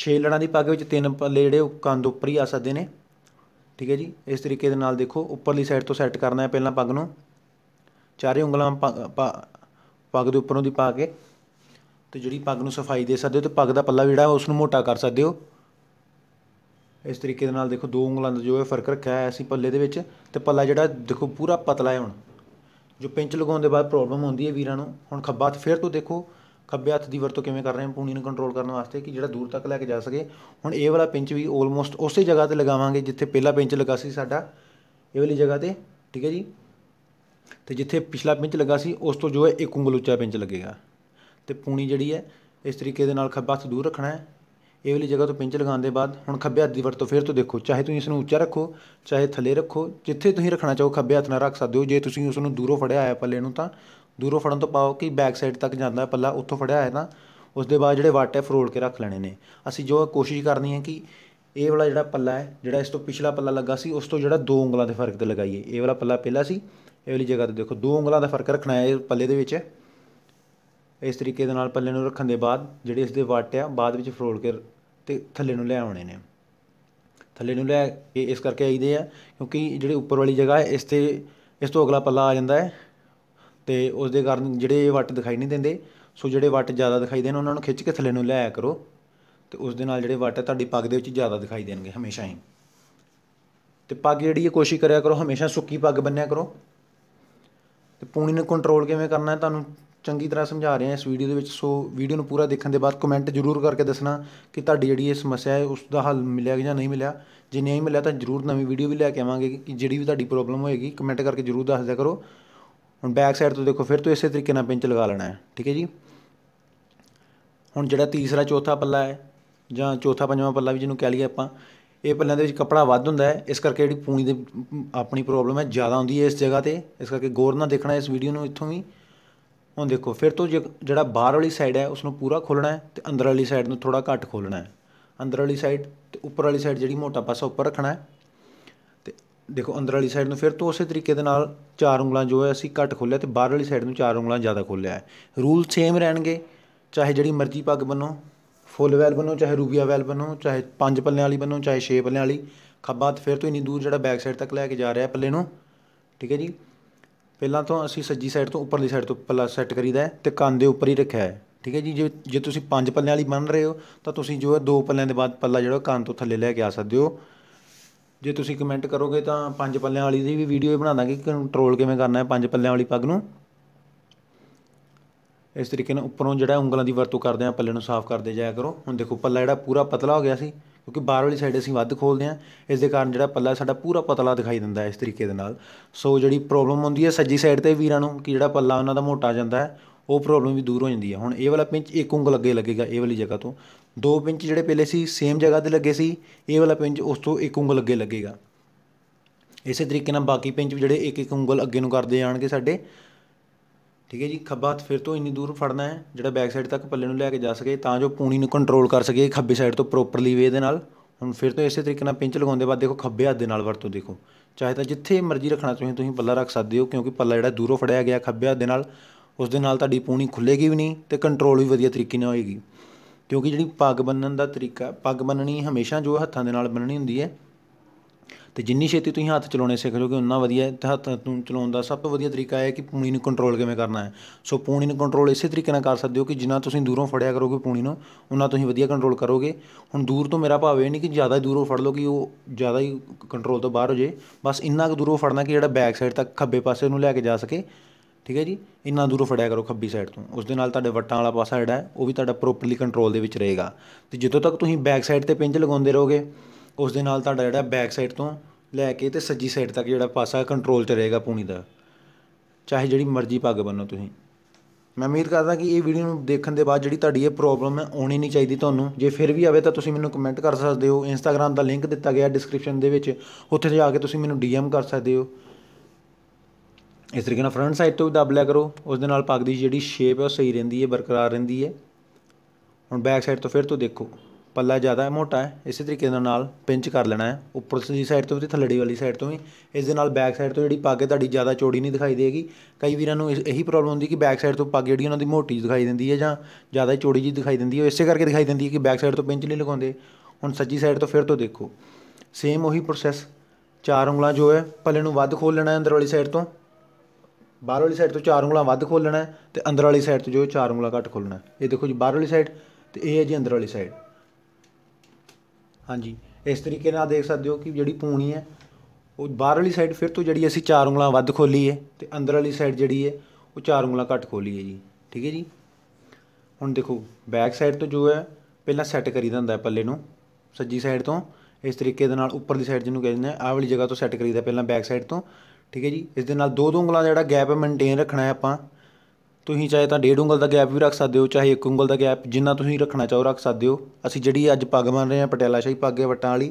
ਛੇ ਲੜਾਂ ਦੀ ਪੱਗ ਵਿੱਚ ਤਿੰਨ ਪੱਲੇ ਜਿਹੜੇ ਕੰਨ ਦੇ ਉੱਪਰ ਹੀ ਆ ਸਕਦੇ ਨੇ ਠੀਕ ਹੈ ਜੀ ਇਸ ਤਰੀਕੇ ਦੇ ਨਾਲ ਦੇਖੋ ਉੱਪਰਲੀ ਸਾਈਡ ਤੋਂ ਸੈੱਟ ਕਰਨਾ ਹੈ ਪਹਿਲਾਂ ਪੱਗ ਨੂੰ ਚਾਰੇ ਉਂਗਲਾਂ ਪੱਗ ਦੇ ਉੱਪਰੋਂ ਦੀ ਪਾ ਕੇ ਤੇ ਜਿਹੜੀ ਪੱਗ ਨੂੰ ਸਫਾਈ ਦੇ ਸਕਦੇ ਹੋ ਤੇ ਪੱਗ ਦਾ ਪੱਲਾ ਜਿਹੜਾ ਉਸ ਨੂੰ ਮੋਟਾ ਕਰ ਸਕਦੇ ਹੋ ਇਸ ਤਰੀਕੇ ਦੇ ਨਾਲ ਦੇਖੋ ਦੋ ਉਂਗਲਾਂ ਦਾ ਜੋ ਹੈ ਫਰਕ ਰੱਖਿਆ ਹੈ ਅਸੀਂ ਪੱਲੇ ਦੇ ਵਿੱਚ ਤੇ ਪੱਲਾ ਜਿਹੜਾ ਦੇਖੋ ਪੂਰਾ ਪਤਲਾ ਹੈ ਹੁਣ ਜੋ ਪਿੰਚ ਲਗਾਉਣ ਦੇ ਬਾਅਦ ਪ੍ਰੋਬਲਮ ਹੁੰਦੀ ਹੈ ਵੀਰਾਂ ਨੂੰ ਹੁਣ ਖੱਬਾ ਹੱਥ ਫੇਰ ਤੋਂ ਦੇਖੋ ਖੱਬੇ ਹੱਥ ਦੀ ਵਰਤੋਂ ਕਿਵੇਂ ਕਰ ਰਹੇ ਹਾਂ ਪੂਣੀ ਨੂੰ ਕੰਟਰੋਲ ਕਰਨ ਵਾਸਤੇ ਕਿ ਜਿਹੜਾ ਦੂਰ ਤੱਕ ਲੈ ਕੇ ਜਾ ਸਕੇ ਹੁਣ ਇਹ ਵਾਲਾ ਪਿੰਚ ਵੀ ਆਲਮੋਸਟ ਉਸੇ ਜਗ੍ਹਾ ਤੇ ਲਗਾਵਾਂਗੇ ਜਿੱਥੇ ਪਹਿਲਾ ਪਿੰਚ ਲਗਾ ਸੀ ਸਾਡਾ ਇਹ ਵਾਲੀ ਜਗ੍ਹਾ ਤੇ ਠੀਕ ਹੈ ਜੀ ਤੇ ਜਿੱਥੇ ਪਿਛਲਾ ਪਿੰਚ ਲੱਗਾ ਸੀ ਉਸ ਤੋਂ ਜੋ ਹੈ ਇੱਕ ਉਂਗਲ ਉੱਚਾ ਪਿੰਚ ਲੱਗੇਗਾ ਤੇ ਪੂਣੀ ਜਿਹੜੀ ਹੈ ਇਸ ਤਰੀਕੇ ਦੇ ਨਾਲ ਖੱਬਾ ਤੋਂ ਦੂਰ ਰੱਖਣਾ ਹੈ ਇਹ ਵਾਲੀ ਜਗ੍ਹਾ ਤੋਂ ਪਿੰਚ ਲਗਾਉਣ ਦੇ ਬਾਅਦ ਹੁਣ ਖੱਬੇ ਹੱਥ ਦੀ ਵਰਤੋਂ ਫਿਰ ਤੋਂ ਦੇਖੋ ਚਾਹੇ ਤੁਸੀਂ ਇਸ ਨੂੰ ਉੱਚਾ ਰੱਖੋ ਚਾਹੇ ਥੱਲੇ ਰੱਖੋ ਜਿੱਥੇ ਤੁਸੀਂ ਰੱਖਣਾ ਚਾਹੋ ਖੱਬੇ ਹੱਥ ਨਾਲ ਰੱਖ ਸਕਦੇ ਹੋ ਜੇ ਤੁਸੀਂ ਉਸ ਨੂੰ ਦੂਰੋਂ ਫੜਿਆ ਆਇਆ ਪੱਲੇ ਨੂੰ ਤਾਂ ਦੂਰੋਂ ਫੜਨ ਤੋਂ ਪਾਓ ਕਿ ਬੈਕ ਸਾਈਡ ਤੱਕ ਜਾਂਦਾ ਹੈ ਪੱਲਾ ਉੱਥੋਂ ਫੜਿਆ ਹੈ ਤਾਂ ਉਸ ਦੇ ਬਾਅਦ ਜਿਹੜੇ ਵਾਟ ਹੈ ਫਰੋਲ ਕੇ ਰੱਖ ਲੈਣੇ ਨੇ ਅਸੀਂ ਜੋ ਕੋਸ਼ਿਸ਼ ਕਰਨੀ ਹੈ ਕਿ ਇਹ ਵਾਲਾ ਜਿਹੜਾ ਪੱਲਾ ਹੈ ਜਿਹੜਾ ਇਸ ਤੋਂ ਪਿਛਲਾ ਪੱਲਾ ਲੱਗਾ ਸੀ ਉਸ ਤੋਂ ਜਿਹੜਾ ਦੋ ਉਂਗਲਾਂ ਦੇ ਫਰਕ ਤੇ ਲਗਾਈਏ ਇਹ ਵਾਲਾ ਪੱਲਾ ਪਹਿਲਾ ਸੀ ਇਹ ਵਾਲੀ ਜਗ੍ਹਾ ਤੇ ਦੇਖੋ ਦੋ ਉਂਗਲਾਂ ਦਾ ਫਰਕ ਰੱਖਣਾ ਹੈ ਪੱਲੇ ਦੇ ਵਿੱਚ ਇਸ ਤਰੀਕੇ ਦੇ ਨਾਲ ਪੱਲੇ ਨੂੰ ਰੱਖਣ ਦੇ ਬਾਅਦ ਜਿਹੜੇ ਇਸ ਦੇ ਵਟ ਆ ਬਾਅਦ ਵਿੱਚ ਫਰੋਲ ਕੇ ਤੇ ਥੱਲੇ ਨੂੰ ਲੈ ਆਉਣੇ ਨੇ ਥੱਲੇ ਨੂੰ ਲੈ ਕੇ ਇਸ ਕਰਕੇ ਆਈਦੇ ਆ ਕਿਉਂਕਿ ਜਿਹੜੇ ਉੱਪਰ ਵਾਲੀ ਜਗ੍ਹਾ ਹੈ ਇਸ ਤੇ ਇਸ ਤੋਂ ਅਗਲਾ ਪੱਲਾ ਆ ਜਾਂਦਾ ਹੈ ਤੇ ਉਸ ਦੇ ਕਾਰਨ ਜਿਹੜੇ ਵਟ ਦਿਖਾਈ ਨਹੀਂ ਦਿੰਦੇ ਸੋ ਜਿਹੜੇ ਵਟ ਜ਼ਿਆਦਾ ਦਿਖਾਈ ਦੇਣ ਉਹਨਾਂ ਨੂੰ ਖਿੱਚ ਕੇ ਥੱਲੇ ਨੂੰ ਲੈ ਆਇਆ ਕਰੋ ਤੇ ਉਸ ਦੇ ਨਾਲ ਜਿਹੜੇ ਵਟ ਤੁਹਾਡੀ ਪੱਗ ਦੇ ਵਿੱਚ ਜ਼ਿਆਦਾ ਦਿਖਾਈ ਦੇਣਗੇ ਹਮੇਸ਼ਾ ਹੀ ਤੇ ਪੱਗ ਜਿਹੜੀ ਹੈ ਕੋਸ਼ਿਸ਼ ਕਰਿਆ ਕਰੋ ਹਮੇਸ਼ਾ ਸੁੱਕੀ ਪੱਗ ਬੰਨਿਆ ਕਰੋ ਤੇ ਪੂਣੀ ਨੂੰ ਕੰਟਰੋਲ ਕਿਵੇਂ ਕਰਨਾ ਹੈ ਤੁਹਾਨੂੰ ਚੰਗੀ ਤਰ੍ਹਾਂ ਸਮਝਾ ਰਿਹਾ ਇਸ ਵੀਡੀਓ ਦੇ ਵਿੱਚ ਸੋ ਵੀਡੀਓ ਨੂੰ ਪੂਰਾ ਦੇਖਣ ਦੇ ਬਾਅਦ ਕਮੈਂਟ ਜ਼ਰੂਰ ਕਰਕੇ ਦੱਸਣਾ ਕਿ ਤੁਹਾਡੀ ਜਿਹੜੀ ਇਹ ਸਮੱਸਿਆ ਹੈ ਉਸ ਦਾ ਹੱਲ ਮਿਲਿਆ ਜਾਂ ਨਹੀਂ ਮਿਲਿਆ ਜੇ ਨਹੀਂ ਮਿਲਿਆ ਤਾਂ ਜ਼ਰੂਰ ਨਵੀਂ ਵੀਡੀਓ ਵੀ ਲੈ ਕੇ ਆਵਾਂਗੇ ਕਿ ਜਿਹੜੀ ਵੀ ਤੁਹਾਡੀ ਪ੍ਰੋਬਲਮ ਹੋਏਗੀ ਕਮੈਂਟ ਕਰਕੇ ਜ਼ਰੂਰ ਦੱਸ ਦਿਆ ਕਰੋ ਹੁਣ ਬੈਕ ਸਾਈਡ ਤੋਂ ਦੇਖੋ ਫਿਰ ਤੋਂ ਇਸੇ ਤਰੀਕੇ ਨਾਲ ਪਿੰਚ ਲਗਾ ਲੈਣਾ ਹੈ ਠੀਕ ਹੈ ਜੀ ਹੁਣ ਜਿਹੜਾ ਤੀਸਰਾ ਚੌਥਾ ਪੱਲਾ ਹੈ ਜਾਂ ਚੌਥਾ ਪੰਜਵਾਂ ਪੱਲਾ ਵੀ ਜਿਹਨੂੰ ਕਹਿ ਲਈਏ ਆਪਾਂ ਇਹ ਪੱਲਿਆਂ ਦੇ ਵਿੱਚ ਕਪੜਾ ਵੱਧ ਹੁੰਦਾ ਹੈ ਇਸ ਕਰਕੇ ਜਿਹੜੀ ਪੂਣੀ ਦੀ ਆਪਣੀ ਪ੍ਰੋਬਲਮ ਹੈ ਜ਼ਿਆਦਾ ਹੁੰਦੀ ਹੈ ਇਸ ਜਗ੍ਹਾ ਤੇ ਇਸ ਕਰਕੇ ਗੌਰ ਨਾਲ ਦੇਖਣਾ ਇਸ ਵੀਡੀਓ ਨੂੰ ਇੱਥੋਂ ਵੀ ਹੁਣ ਦੇਖੋ ਫਿਰ ਤੋਂ ਜਿਹੜਾ ਬਾਹਰ ਵਾਲੀ ਸਾਈਡ ਹੈ ਉਸ ਨੂੰ ਪੂਰਾ ਖੋਲਣਾ ਹੈ ਤੇ ਅੰਦਰ ਵਾਲੀ ਸਾਈਡ ਨੂੰ ਥੋੜਾ ਘੱਟ ਖੋਲਣਾ ਹੈ ਅੰਦਰ ਵਾਲੀ ਸਾਈਡ ਤੇ ਉੱਪਰ ਵਾਲੀ ਸਾਈਡ ਜਿਹੜੀ ਮੋਟਾ ਪਾਸਾ ਉੱਪਰ ਰੱਖਣਾ ਹੈ ਤੇ ਦੇਖੋ ਅੰਦਰ ਵਾਲੀ ਸਾਈਡ ਨੂੰ ਫਿਰ ਤੋਂ ਉਸੇ ਤਰੀਕੇ ਦੇ ਨਾਲ ਚਾਰ ਉਂਗਲਾਂ ਜੋ ਹੈ ਅਸੀਂ ਘੱਟ ਖੋਲਿਆ ਤੇ ਬਾਹਰ ਵਾਲੀ ਸਾਈਡ ਨੂੰ ਚਾਰ ਉਂਗਲਾਂ ਜ਼ਿਆਦਾ ਖੋਲਿਆ ਹੈ ਰੂਲ ਸੇਮ ਰਹਿਣਗੇ ਚਾਹੇ ਜਿਹੜੀ ਮਰਜ਼ੀ ਪੱਗ ਬੰਨੋ ਫੁੱਲ ਵੈਲ ਬਣੋ ਚਾਹੇ ਰੂਬੀਆ ਵੈਲ ਬਣੋ ਚਾਹੇ ਪੰਜ ਪੱਲਿਆਂ ਵਾਲੀ ਬਣੋ ਚਾਹੇ ਛੇ ਪੱਲਿਆਂ ਵਾਲੀ ਖੱਬਾ ਤੇ ਫਿਰ ਤੋਂ ਇਨੀ ਦੂਰ ਜਿਹੜਾ ਬੈਕ ਸਾਈਡ ਤੱਕ ਲੈ ਕੇ ਜਾ ਰਿਹਾ ਪੱਲੇ ਨੂੰ ਠੀਕ ਹੈ ਜੀ ਪਹਿਲਾਂ ਤੋਂ ਅਸੀਂ ਸੱਜੀ ਸਾਈਡ ਤੋਂ ਉੱਪਰਲੀ ਸਾਈਡ ਤੋਂ ਪੱਲਾ ਸੈੱਟ ਕਰੀਦਾ ਹੈ ਤੇ ਕੰਨ ਦੇ ਉੱਪਰ ਹੀ ਰੱਖਿਆ ਹੈ ਠੀਕ ਹੈ ਜੀ ਜੇ ਜੇ ਤੁਸੀਂ ਪੰਜ ਪੱਲਿਆਂ ਵਾਲੀ ਬਨ ਰਹੇ ਹੋ ਤਾਂ ਤੁਸੀਂ ਜੋ ਹੈ ਦੋ ਪੱਲਿਆਂ ਦੇ ਬਾਅਦ ਪੱਲਾ ਜਿਹੜਾ ਕੰਨ ਤੋਂ ਥੱਲੇ ਲੈ ਕੇ ਆ ਸਕਦੇ ਹੋ ਜੇ ਤੁਸੀਂ ਕਮੈਂਟ ਕਰੋਗੇ ਤਾਂ ਪੰਜ ਪੱਲਿਆਂ ਵਾਲੀ ਦੀ ਵੀ ਵੀਡੀਓ ਬਣਾ ਦਾਂਗੇ ਕਿ ਕੰਟਰੋਲ ਕਿਵੇਂ ਕਰਨਾ ਹੈ ਪੰਜ ਪੱਲਿਆਂ ਵਾਲੀ ਪੱਗ ਨੂੰ ਇਸ ਤਰੀਕੇ ਨਾਲ ਉੱਪਰੋਂ ਜਿਹੜਾ ਉਂਗਲਾਂ ਦੀ ਵਰਤੋਂ ਕਰਦੇ ਆ ਪੱਲੇ ਨੂੰ ਸਾਫ਼ ਕਰਦੇ ਜਾਇਆ ਕਰੋ ਹੁਣ ਦੇਖੋ ਪੱਲਾ ਜਿਹੜਾ ਪੂਰਾ ਪਤਲਾ ਹੋ ਗਿਆ ਸੀ ਕਿਉਂਕਿ ਬਾਹਰ ਵਾਲੀ ਸਾਈਡ ਅਸੀਂ ਵੱਧ ਖੋਲਦੇ ਆ ਇਸ ਦੇ ਕਾਰਨ ਜਿਹੜਾ ਪੱਲਾ ਸਾਡਾ ਪੂਰਾ ਪਤਲਾ ਦਿਖਾਈ ਦਿੰਦਾ ਹੈ ਇਸ ਤਰੀਕੇ ਦੇ ਨਾਲ ਸੋ ਜਿਹੜੀ ਪ੍ਰੋਬਲਮ ਹੁੰਦੀ ਹੈ ਸੱਜੀ ਸਾਈਡ ਤੇ ਵੀਰਾਂ ਨੂੰ ਕਿ ਜਿਹੜਾ ਪੱਲਾ ਉਹਨਾਂ ਦਾ ਮੋਟਾ ਜਾਂਦਾ ਹੈ ਉਹ ਪ੍ਰੋਬਲਮ ਵੀ ਦੂਰ ਹੋ ਜਾਂਦੀ ਹੈ ਹੁਣ ਇਹ ਵਾਲਾ ਪਿੰਚ ਇੱਕ ਉਂਗਲ ਅੱਗੇ ਲੱਗੇਗਾ ਇਹ ਵਾਲੀ ਜਗ੍ਹਾ ਤੋਂ ਦੋ ਪਿੰਚ ਜਿਹੜੇ ਪਹਿਲੇ ਸੀ ਸੇਮ ਜਗ੍ਹਾ ਤੇ ਲੱਗੇ ਸੀ ਇਹ ਵਾਲਾ ਪਿੰਚ ਉਸ ਤੋਂ ਇੱਕ ਉਂਗਲ ਅੱਗੇ ਲੱਗੇਗਾ ਇਸੇ ਤਰੀਕੇ ਨਾਲ ਬਾਕੀ ਪਿੰਚ ਵੀ ਜਿਹੜੇ ਇੱਕ ਇੱਕ ਉਂਗਲ ਅੱਗੇ ਨੂੰ ਕਰਦੇ ਜਾਣਗੇ ਸਾਡੇ ਠੀਕ ਹੈ ਜੀ ਖੱਬਾ ਹੱਥ ਫਿਰ ਤੋਂ ਇੰਨੀ ਦੂਰ ਫੜਨਾ ਹੈ ਜਿਹੜਾ ਬੈਕ ਸਾਈਡ ਤੱਕ ਪੱਲੇ ਨੂੰ ਲੈ ਕੇ ਜਾ ਸਕੇ ਤਾਂ ਜੋ ਪੂਣੀ ਨੂੰ ਕੰਟਰੋਲ ਕਰ ਸਕੇ ਖੱਬੇ ਸਾਈਡ ਤੋਂ ਪ੍ਰੋਪਰਲੀ ਵੇ ਦੇ ਨਾਲ ਹੁਣ ਫਿਰ ਤੋਂ ਇਸੇ ਤਰੀਕੇ ਨਾਲ ਪਿੰਚ ਲਗਾਉਂਦੇ ਬਾਅਦ ਦੇਖੋ ਖੱਬੇ ਹੱਥ ਦੇ ਨਾਲ ਵਰਤੋਂ ਦੇਖੋ ਚਾਹੇ ਤਾਂ ਜਿੱਥੇ ਮਰਜ਼ੀ ਰੱਖਣਾ ਚਾਹੀਏ ਤੁਸੀਂ ਪੱਲਾ ਰੱਖ ਸਕਦੇ ਹੋ ਕਿਉਂਕਿ ਪੱਲਾ ਜਿਹੜਾ ਦੂਰੋਂ ਫੜਿਆ ਗਿਆ ਖੱਬੇ ਹੱਥ ਦੇ ਨਾਲ ਉਸ ਦੇ ਨਾਲ ਤੁਹਾਡੀ ਪੂਣੀ ਖੁੱਲੇਗੀ ਵੀ ਨਹੀਂ ਤੇ ਕੰਟਰੋਲ ਵੀ ਵਧੀਆ ਤਰੀਕੇ ਨਾਲ ਹੋਏਗੀ ਕਿਉਂਕਿ ਜਿਹੜੀ ਪੱਗ ਬੰਨਣ ਦਾ ਤਰੀਕਾ ਪੱਗ ਬੰਨਣੀ ਹਮੇਸ਼ਾ ਜੋ ਹੱਥਾਂ ਦੇ ਨਾਲ ਬੰਨਣੀ ਹੁੰਦੀ ਹੈ ਤੇ ਜਿੰਨੀ ਛੇਤੀ ਤੁਸੀਂ ਹੱਥ ਚਲਾਉਣੇ ਸਿੱਖ ਲਓਗੇ ਉਨਾ ਵਧੀਆ ਤੇ ਹੱਥ ਨੂੰ ਚਲਾਉਣ ਦਾ ਸਭ ਤੋਂ ਵਧੀਆ ਤਰੀਕਾ ਹੈ ਕਿ ਪੂਣੀ ਨੂੰ ਕੰਟਰੋਲ ਕਿਵੇਂ ਕਰਨਾ ਹੈ ਸੋ ਪੂਣੀ ਨੂੰ ਕੰਟਰੋਲ ਇਸੇ ਤਰੀਕੇ ਨਾਲ ਕਰ ਸਕਦੇ ਹੋ ਕਿ ਜਿੰਨਾ ਤੁਸੀਂ ਦੂਰੋਂ ਫੜਿਆ ਕਰੋਗੇ ਪੂਣੀ ਨੂੰ ਉਨਾ ਤੁਸੀਂ ਵਧੀਆ ਕੰਟਰੋਲ ਕਰੋਗੇ ਹੁਣ ਦੂਰ ਤੋਂ ਮੇਰਾ ਭਾਵ ਇਹ ਨਹੀਂ ਕਿ ਜ਼ਿਆਦਾ ਦੂਰੋਂ ਫੜ ਲਓ ਕਿ ਉਹ ਜ਼ਿਆਦਾ ਹੀ ਕੰਟਰੋਲ ਤੋਂ ਬਾਹਰ ਹੋ ਜੇ ਬਸ ਇੰਨਾ ਕੁ ਦੂਰੋਂ ਫੜਨਾ ਕਿ ਜਿਹੜਾ ਬੈਕ ਸਾਈਡ ਤੱਕ ਖੱਬੇ ਪਾਸੇ ਨੂੰ ਲੈ ਕੇ ਜਾ ਸਕੇ ਠੀਕ ਹੈ ਜੀ ਇੰਨਾ ਦੂਰੋਂ ਫੜਿਆ ਕਰੋ ਖੱਬੀ ਸਾਈਡ ਤੋਂ ਉਸ ਦੇ ਨਾਲ ਤੁਹਾਡੇ ਵੱਟਾਂ ਵਾਲਾ ਪਾਸਾ ਜਿਹੜਾ ਉਹ ਵੀ ਤੁਹਾਡਾ ਪ੍ਰੋਪਰਲੀ ਕੰਟਰੋਲ ਦੇ ਵਿੱਚ ਰਹੇਗਾ ਤੇ ਜਦੋਂ ਤੱਕ ਤੁਸੀਂ ਬੈਕ ਸਾਈਡ ਤੇ ਪਿੰਜ ਲਗਾਉਂਦੇ ਰਹੋਗੇ ਉਸ ਦੇ ਨਾਲ ਤੁਹਾਡਾ ਜਿਹੜਾ ਬੈਕ ਸਾਈਡ ਤੋਂ ਲੈ ਕੇ ਤੇ ਸੱਜੀ ਸਾਈਡ ਤੱਕ ਜਿਹੜਾ ਪਾਸਾ ਕੰਟਰੋਲ 'ਚ ਰਹੇਗਾ ਪੂਣੀ ਦਾ ਚਾਹੇ ਜਿਹੜੀ ਮਰਜ਼ੀ ਪੱਗ ਬੰਨੋ ਤੁਸੀਂ ਮੈਂ ਉਮੀਦ ਕਰਦਾ ਕਿ ਇਹ ਵੀਡੀਓ ਨੂੰ ਦੇਖਣ ਦੇ ਬਾਅਦ ਜਿਹੜੀ ਤੁਹਾਡੀ ਇਹ ਪ੍ਰੋਬਲਮ ਹੈ ਆਉਣੀ ਨਹੀਂ ਚਾਹੀਦੀ ਤੁਹਾਨੂੰ ਜੇ ਫਿਰ ਵੀ ਆਵੇ ਤਾਂ ਤੁਸੀਂ ਮੈਨੂੰ ਕਮੈਂਟ ਕਰ ਸਕਦੇ ਹੋ ਇੰਸਟਾਗ੍ਰam ਦਾ ਲਿੰਕ ਦਿੱਤਾ ਗਿਆ ਡਿਸਕ੍ਰਿਪਸ਼ਨ ਦੇ ਵਿੱਚ ਉੱਥੇ ਜਾ ਕੇ ਤੁਸੀਂ ਮੈਨੂੰ ਡੀਐਮ ਕਰ ਸਕਦੇ ਹੋ ਇਸ ਤਰੀਕੇ ਨਾਲ ਫਰੰਟ ਸਾਈਡ ਤੋਂ ਵੀ ਦਬ ਲਿਆ ਕਰੋ ਉਸ ਦੇ ਨਾਲ ਪੱਗ ਦੀ ਜਿਹੜੀ ਸ਼ੇਪ ਹੈ ਉਹ ਸਹੀ ਰਹਿੰਦੀ ਹੈ ਬਰਕਰਾਰ ਰਹਿੰਦੀ ਹੈ ਹੁਣ ਬੈਕ ਸਾਈਡ ਤੋਂ ਫਿਰ ਤੋਂ ਦੇਖੋ ਪੱਲਾ ਜ਼ਿਆਦਾ ਮੋਟਾ ਹੈ ਇਸੇ ਤਰੀਕੇ ਦੇ ਨਾਲ ਪਿੰਚ ਕਰ ਲੈਣਾ ਹੈ ਉੱਪਰ ਦੀ ਸਾਈਡ ਤੋਂ ਵੀ ਤੇ ਥੱਲੜੀ ਵਾਲੀ ਸਾਈਡ ਤੋਂ ਵੀ ਇਸ ਦੇ ਨਾਲ ਬੈਕ ਸਾਈਡ ਤੋਂ ਜਿਹੜੀ ਪੱਗ ਹੈ ਤੁਹਾਡੀ ਜ਼ਿਆਦਾ ਚੌੜੀ ਨਹੀਂ ਦਿਖਾਈ ਦੇਗੀ ਕਈ ਵੀਰਾਂ ਨੂੰ ਇਹੀ ਪ੍ਰੋਬਲਮ ਹੁੰਦੀ ਕਿ ਬੈਕ ਸਾਈਡ ਤੋਂ ਪੱਗ ਜਿਹੜੀ ਉਹਨਾਂ ਦੀ ਮੋਟੀ ਦਿਖਾਈ ਦਿੰਦੀ ਹੈ ਜਾਂ ਜ਼ਿਆਦਾ ਚੌੜੀ ਜੀ ਦਿਖਾਈ ਦਿੰਦੀ ਹੈ ਇਸੇ ਕਰਕੇ ਦਿਖਾਈ ਦਿੰਦੀ ਹੈ ਕਿ ਬੈਕ ਸਾਈਡ ਤੋਂ ਪਿੰਚ ਨਹੀਂ ਲਗਾਉਂਦੇ ਹੁਣ ਸੱਜੀ ਸਾਈਡ ਤੋਂ ਫਿਰ ਤੋਂ ਦੇਖੋ ਸੇਮ ਉਹੀ ਪ੍ਰੋਸੈਸ ਚਾਰ ਉਂਗਲਾਂ ਜੋ ਹੈ ਪੱਲੇ ਨੂੰ ਵੱਧ ਖੋਲ ਲੈਣਾ ਹੈ ਅੰਦਰ ਵਾਲੀ ਸਾਈਡ ਤੋਂ ਬਾਹਰ ਵਾਲੀ ਸਾਈਡ ਤੋਂ ਚਾਰ ਉਂਗਲਾਂ ਵੱਧ ਖੋਲ ਲੈਣਾ ਤੇ ਅੰਦਰ ਵਾਲੀ ਸਾਈਡ ਤੋਂ ਜੋ ਚਾਰ ਉਂਗਲਾਂ ਘੱਟ ਖੋਲਣਾ ਇਹ ਦੇਖੋ ਜੀ ਬਾਹਰ ਵਾਲੀ ਸਾਈਡ ਤੇ ਇਹ ਹੈ ਜੀ ਅੰਦਰ ਵਾਲੀ ਸਾਈਡ ਹਾਂਜੀ ਇਸ ਤਰੀਕੇ ਨਾਲ ਦੇਖ ਸਕਦੇ ਹੋ ਕਿ ਜਿਹੜੀ ਪੂਣੀ ਹੈ ਉਹ ਬਾਹਰ ਵਾਲੀ ਸਾਈਡ ਫਿਰ ਤੋਂ ਜਿਹੜੀ ਅਸੀਂ ਚਾਰ ਉਂਗਲਾਂ ਵੱਧ ਖੋਲੀ ਹੈ ਤੇ ਅੰਦਰ ਵਾਲੀ ਸਾਈਡ ਜਿਹੜੀ ਹੈ ਉਹ ਚਾਰ ਉਂਗਲਾਂ ਘੱਟ ਖੋਲੀ ਹੈ ਜੀ ਠੀਕ ਹੈ ਜੀ ਹੁਣ ਦੇਖੋ ਬੈਕ ਸਾਈਡ ਤੋਂ ਜੋ ਹੈ ਪਹਿਲਾਂ ਸੈੱਟ ਕਰੀਦਾ ਹੁੰਦਾ ਹੈ ਪੱਲੇ ਨੂੰ ਸੱਜੀ ਸਾਈਡ ਤੋਂ ਇਸ ਤਰੀਕੇ ਦੇ ਨਾਲ ਉੱਪਰਲੀ ਸਾਈਡ ਜਿਹਨੂੰ ਕਹਿੰਦੇ ਆ ਆਹ ਵਾਲੀ ਜਗ੍ਹਾ ਤੋਂ ਸੈੱਟ ਕਰੀਦਾ ਪਹਿਲਾਂ ਬੈਕ ਸਾਈਡ ਤੋਂ ਠੀਕ ਹੈ ਜੀ ਇਸ ਦੇ ਨਾਲ ਦੋ ਦੋ ਉਂਗਲਾਂ ਦਾ ਜਿਹੜਾ ਗੈਪ ਹੈ ਮੇਨਟੇਨ ਰੱਖਣਾ ਹੈ ਆਪਾਂ ਤੁਸੀਂ ਚਾਹੇ ਤਾਂ ਡੇਢ ਉਂਗਲ ਦਾ ਗੈਪ ਵੀ ਰੱਖ ਸਕਦੇ ਹੋ ਚਾਹੇ ਇੱਕ ਉਂਗਲ ਦਾ ਗੈਪ ਜਿੰਨਾ ਤੁਸੀਂ ਰੱਖਣਾ ਚਾਹੋ ਰੱਖ ਸਕਦੇ ਹੋ ਅਸੀਂ ਜਿਹੜੀ ਅੱਜ ਪੱਗ ਬੰਨ ਰਹੇ ਹਾਂ ਪਟਿਆਲਾ ਸ਼ਾਹੀ ਪੱਗ ਹੈ ਵਟਾਂ ਵਾਲੀ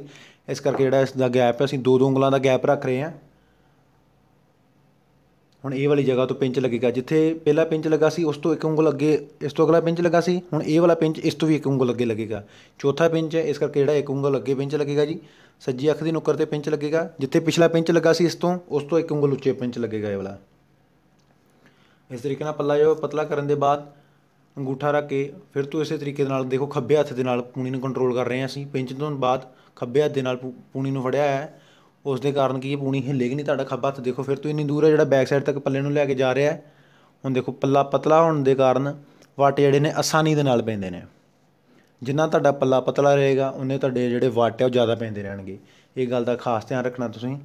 ਇਸ ਕਰਕੇ ਜਿਹੜਾ ਇਸ ਦਾ ਗੈਪ ਹੈ ਅਸੀਂ ਦੋ ਦੋ ਉਂਗਲਾਂ ਦਾ ਗੈਪ ਰੱਖ ਰਹੇ ਹਾਂ ਹੁਣ ਇਹ ਵਾਲੀ ਜਗ੍ਹਾ ਤੋਂ ਪਿੰਚ ਲੱਗੇਗਾ ਜਿੱਥੇ ਪਹਿਲਾ ਪਿੰਚ ਲੱਗਾ ਸੀ ਉਸ ਤੋਂ ਇੱਕ ਉਂਗਲ ਅੱਗੇ ਇਸ ਤੋਂ ਅਗਲਾ ਪਿੰਚ ਲੱਗਾ ਸੀ ਹੁਣ ਇਹ ਵਾਲਾ ਪਿੰਚ ਇਸ ਤੋਂ ਵੀ ਇੱਕ ਉਂਗਲ ਅੱਗੇ ਲੱਗੇਗਾ ਚੌਥਾ ਪਿੰਚ ਹੈ ਇਸ ਕਰਕੇ ਜਿਹੜਾ ਇੱਕ ਉਂਗਲ ਅੱਗੇ ਪਿੰਚ ਲੱਗੇਗਾ ਜੀ ਸੱਜੀ ਅੱਖ ਦੀ ਨੁੱਕਰ ਤੇ ਪਿੰਚ ਲੱਗੇਗਾ ਜਿੱਥੇ ਪਿਛਲਾ ਪਿੰਚ ਲੱਗਾ ਸੀ ਇਸ ਤੋਂ ਉਸ ਤੋਂ ਇੱਕ ਉਂਗਲ ਉੱਚੇ ਪਿੰਚ ਲੱਗੇਗਾ ਇਹ ਵਾਲਾ ਇਸ ਤਰੀਕੇ ਨਾਲ ਪੱਲਾ ਜੋ ਪਤਲਾ ਕਰਨ ਦੇ ਬਾਅਦ ਅੰਗੂਠਾ ਰੱਖ ਕੇ ਫਿਰ ਤੂੰ ਇਸੇ ਤਰੀਕੇ ਦੇ ਨਾਲ ਦੇਖੋ ਖੱਬੇ ਹੱਥ ਦੇ ਨਾਲ ਪੂਣੀ ਨੂੰ ਕੰਟਰੋਲ ਕਰ ਰਹੇ ਹਾਂ ਅਸੀਂ ਪਿੰਚ ਤੋਂ ਬਾਅਦ ਖੱਬੇ ਹੱਥ ਦੇ ਨਾਲ ਪੂਣੀ ਨੂੰ ਫੜਿਆ ਹੈ ਉਸ ਦੇ ਕਾਰਨ ਕੀ ਇਹ ਪੂਣੀ ਹਿੱਲੇਗੀ ਨਹੀਂ ਤੁਹਾਡਾ ਖੱਬਾ ਹੱਥ ਦੇਖੋ ਫਿਰ ਤੂੰ ਇੰਨੀ ਦੂਰ ਹੈ ਜਿਹੜਾ ਬੈਕ ਸਾਈਡ ਤੱਕ ਪੱਲੇ ਨੂੰ ਲੈ ਕੇ ਜਾ ਰਿਹਾ ਹੈ ਹੁਣ ਦੇਖੋ ਪੱਲਾ ਪਤਲਾ ਹੋਣ ਦੇ ਕਾਰਨ ਵਾਟ ਜਿਹੜੇ ਨੇ ਆਸਾਨੀ ਦੇ ਨਾਲ ਪੈਂਦੇ ਨੇ ਜਿੰਨਾ ਤੁਹਾਡਾ ਪੱਲਾ ਪਤਲਾ ਰਹੇਗਾ ਉਹਨੇ ਤੁਹਾਡੇ ਜਿਹੜੇ ਵਾਟੇ ਉਹ ਜ਼ਿਆਦਾ ਪੈਂਦੇ ਰਹਿਣਗੇ ਇਹ ਗੱਲ ਦਾ ਖਾਸ ਧਿਆਨ ਰੱਖਣਾ ਤੁਸੀਂ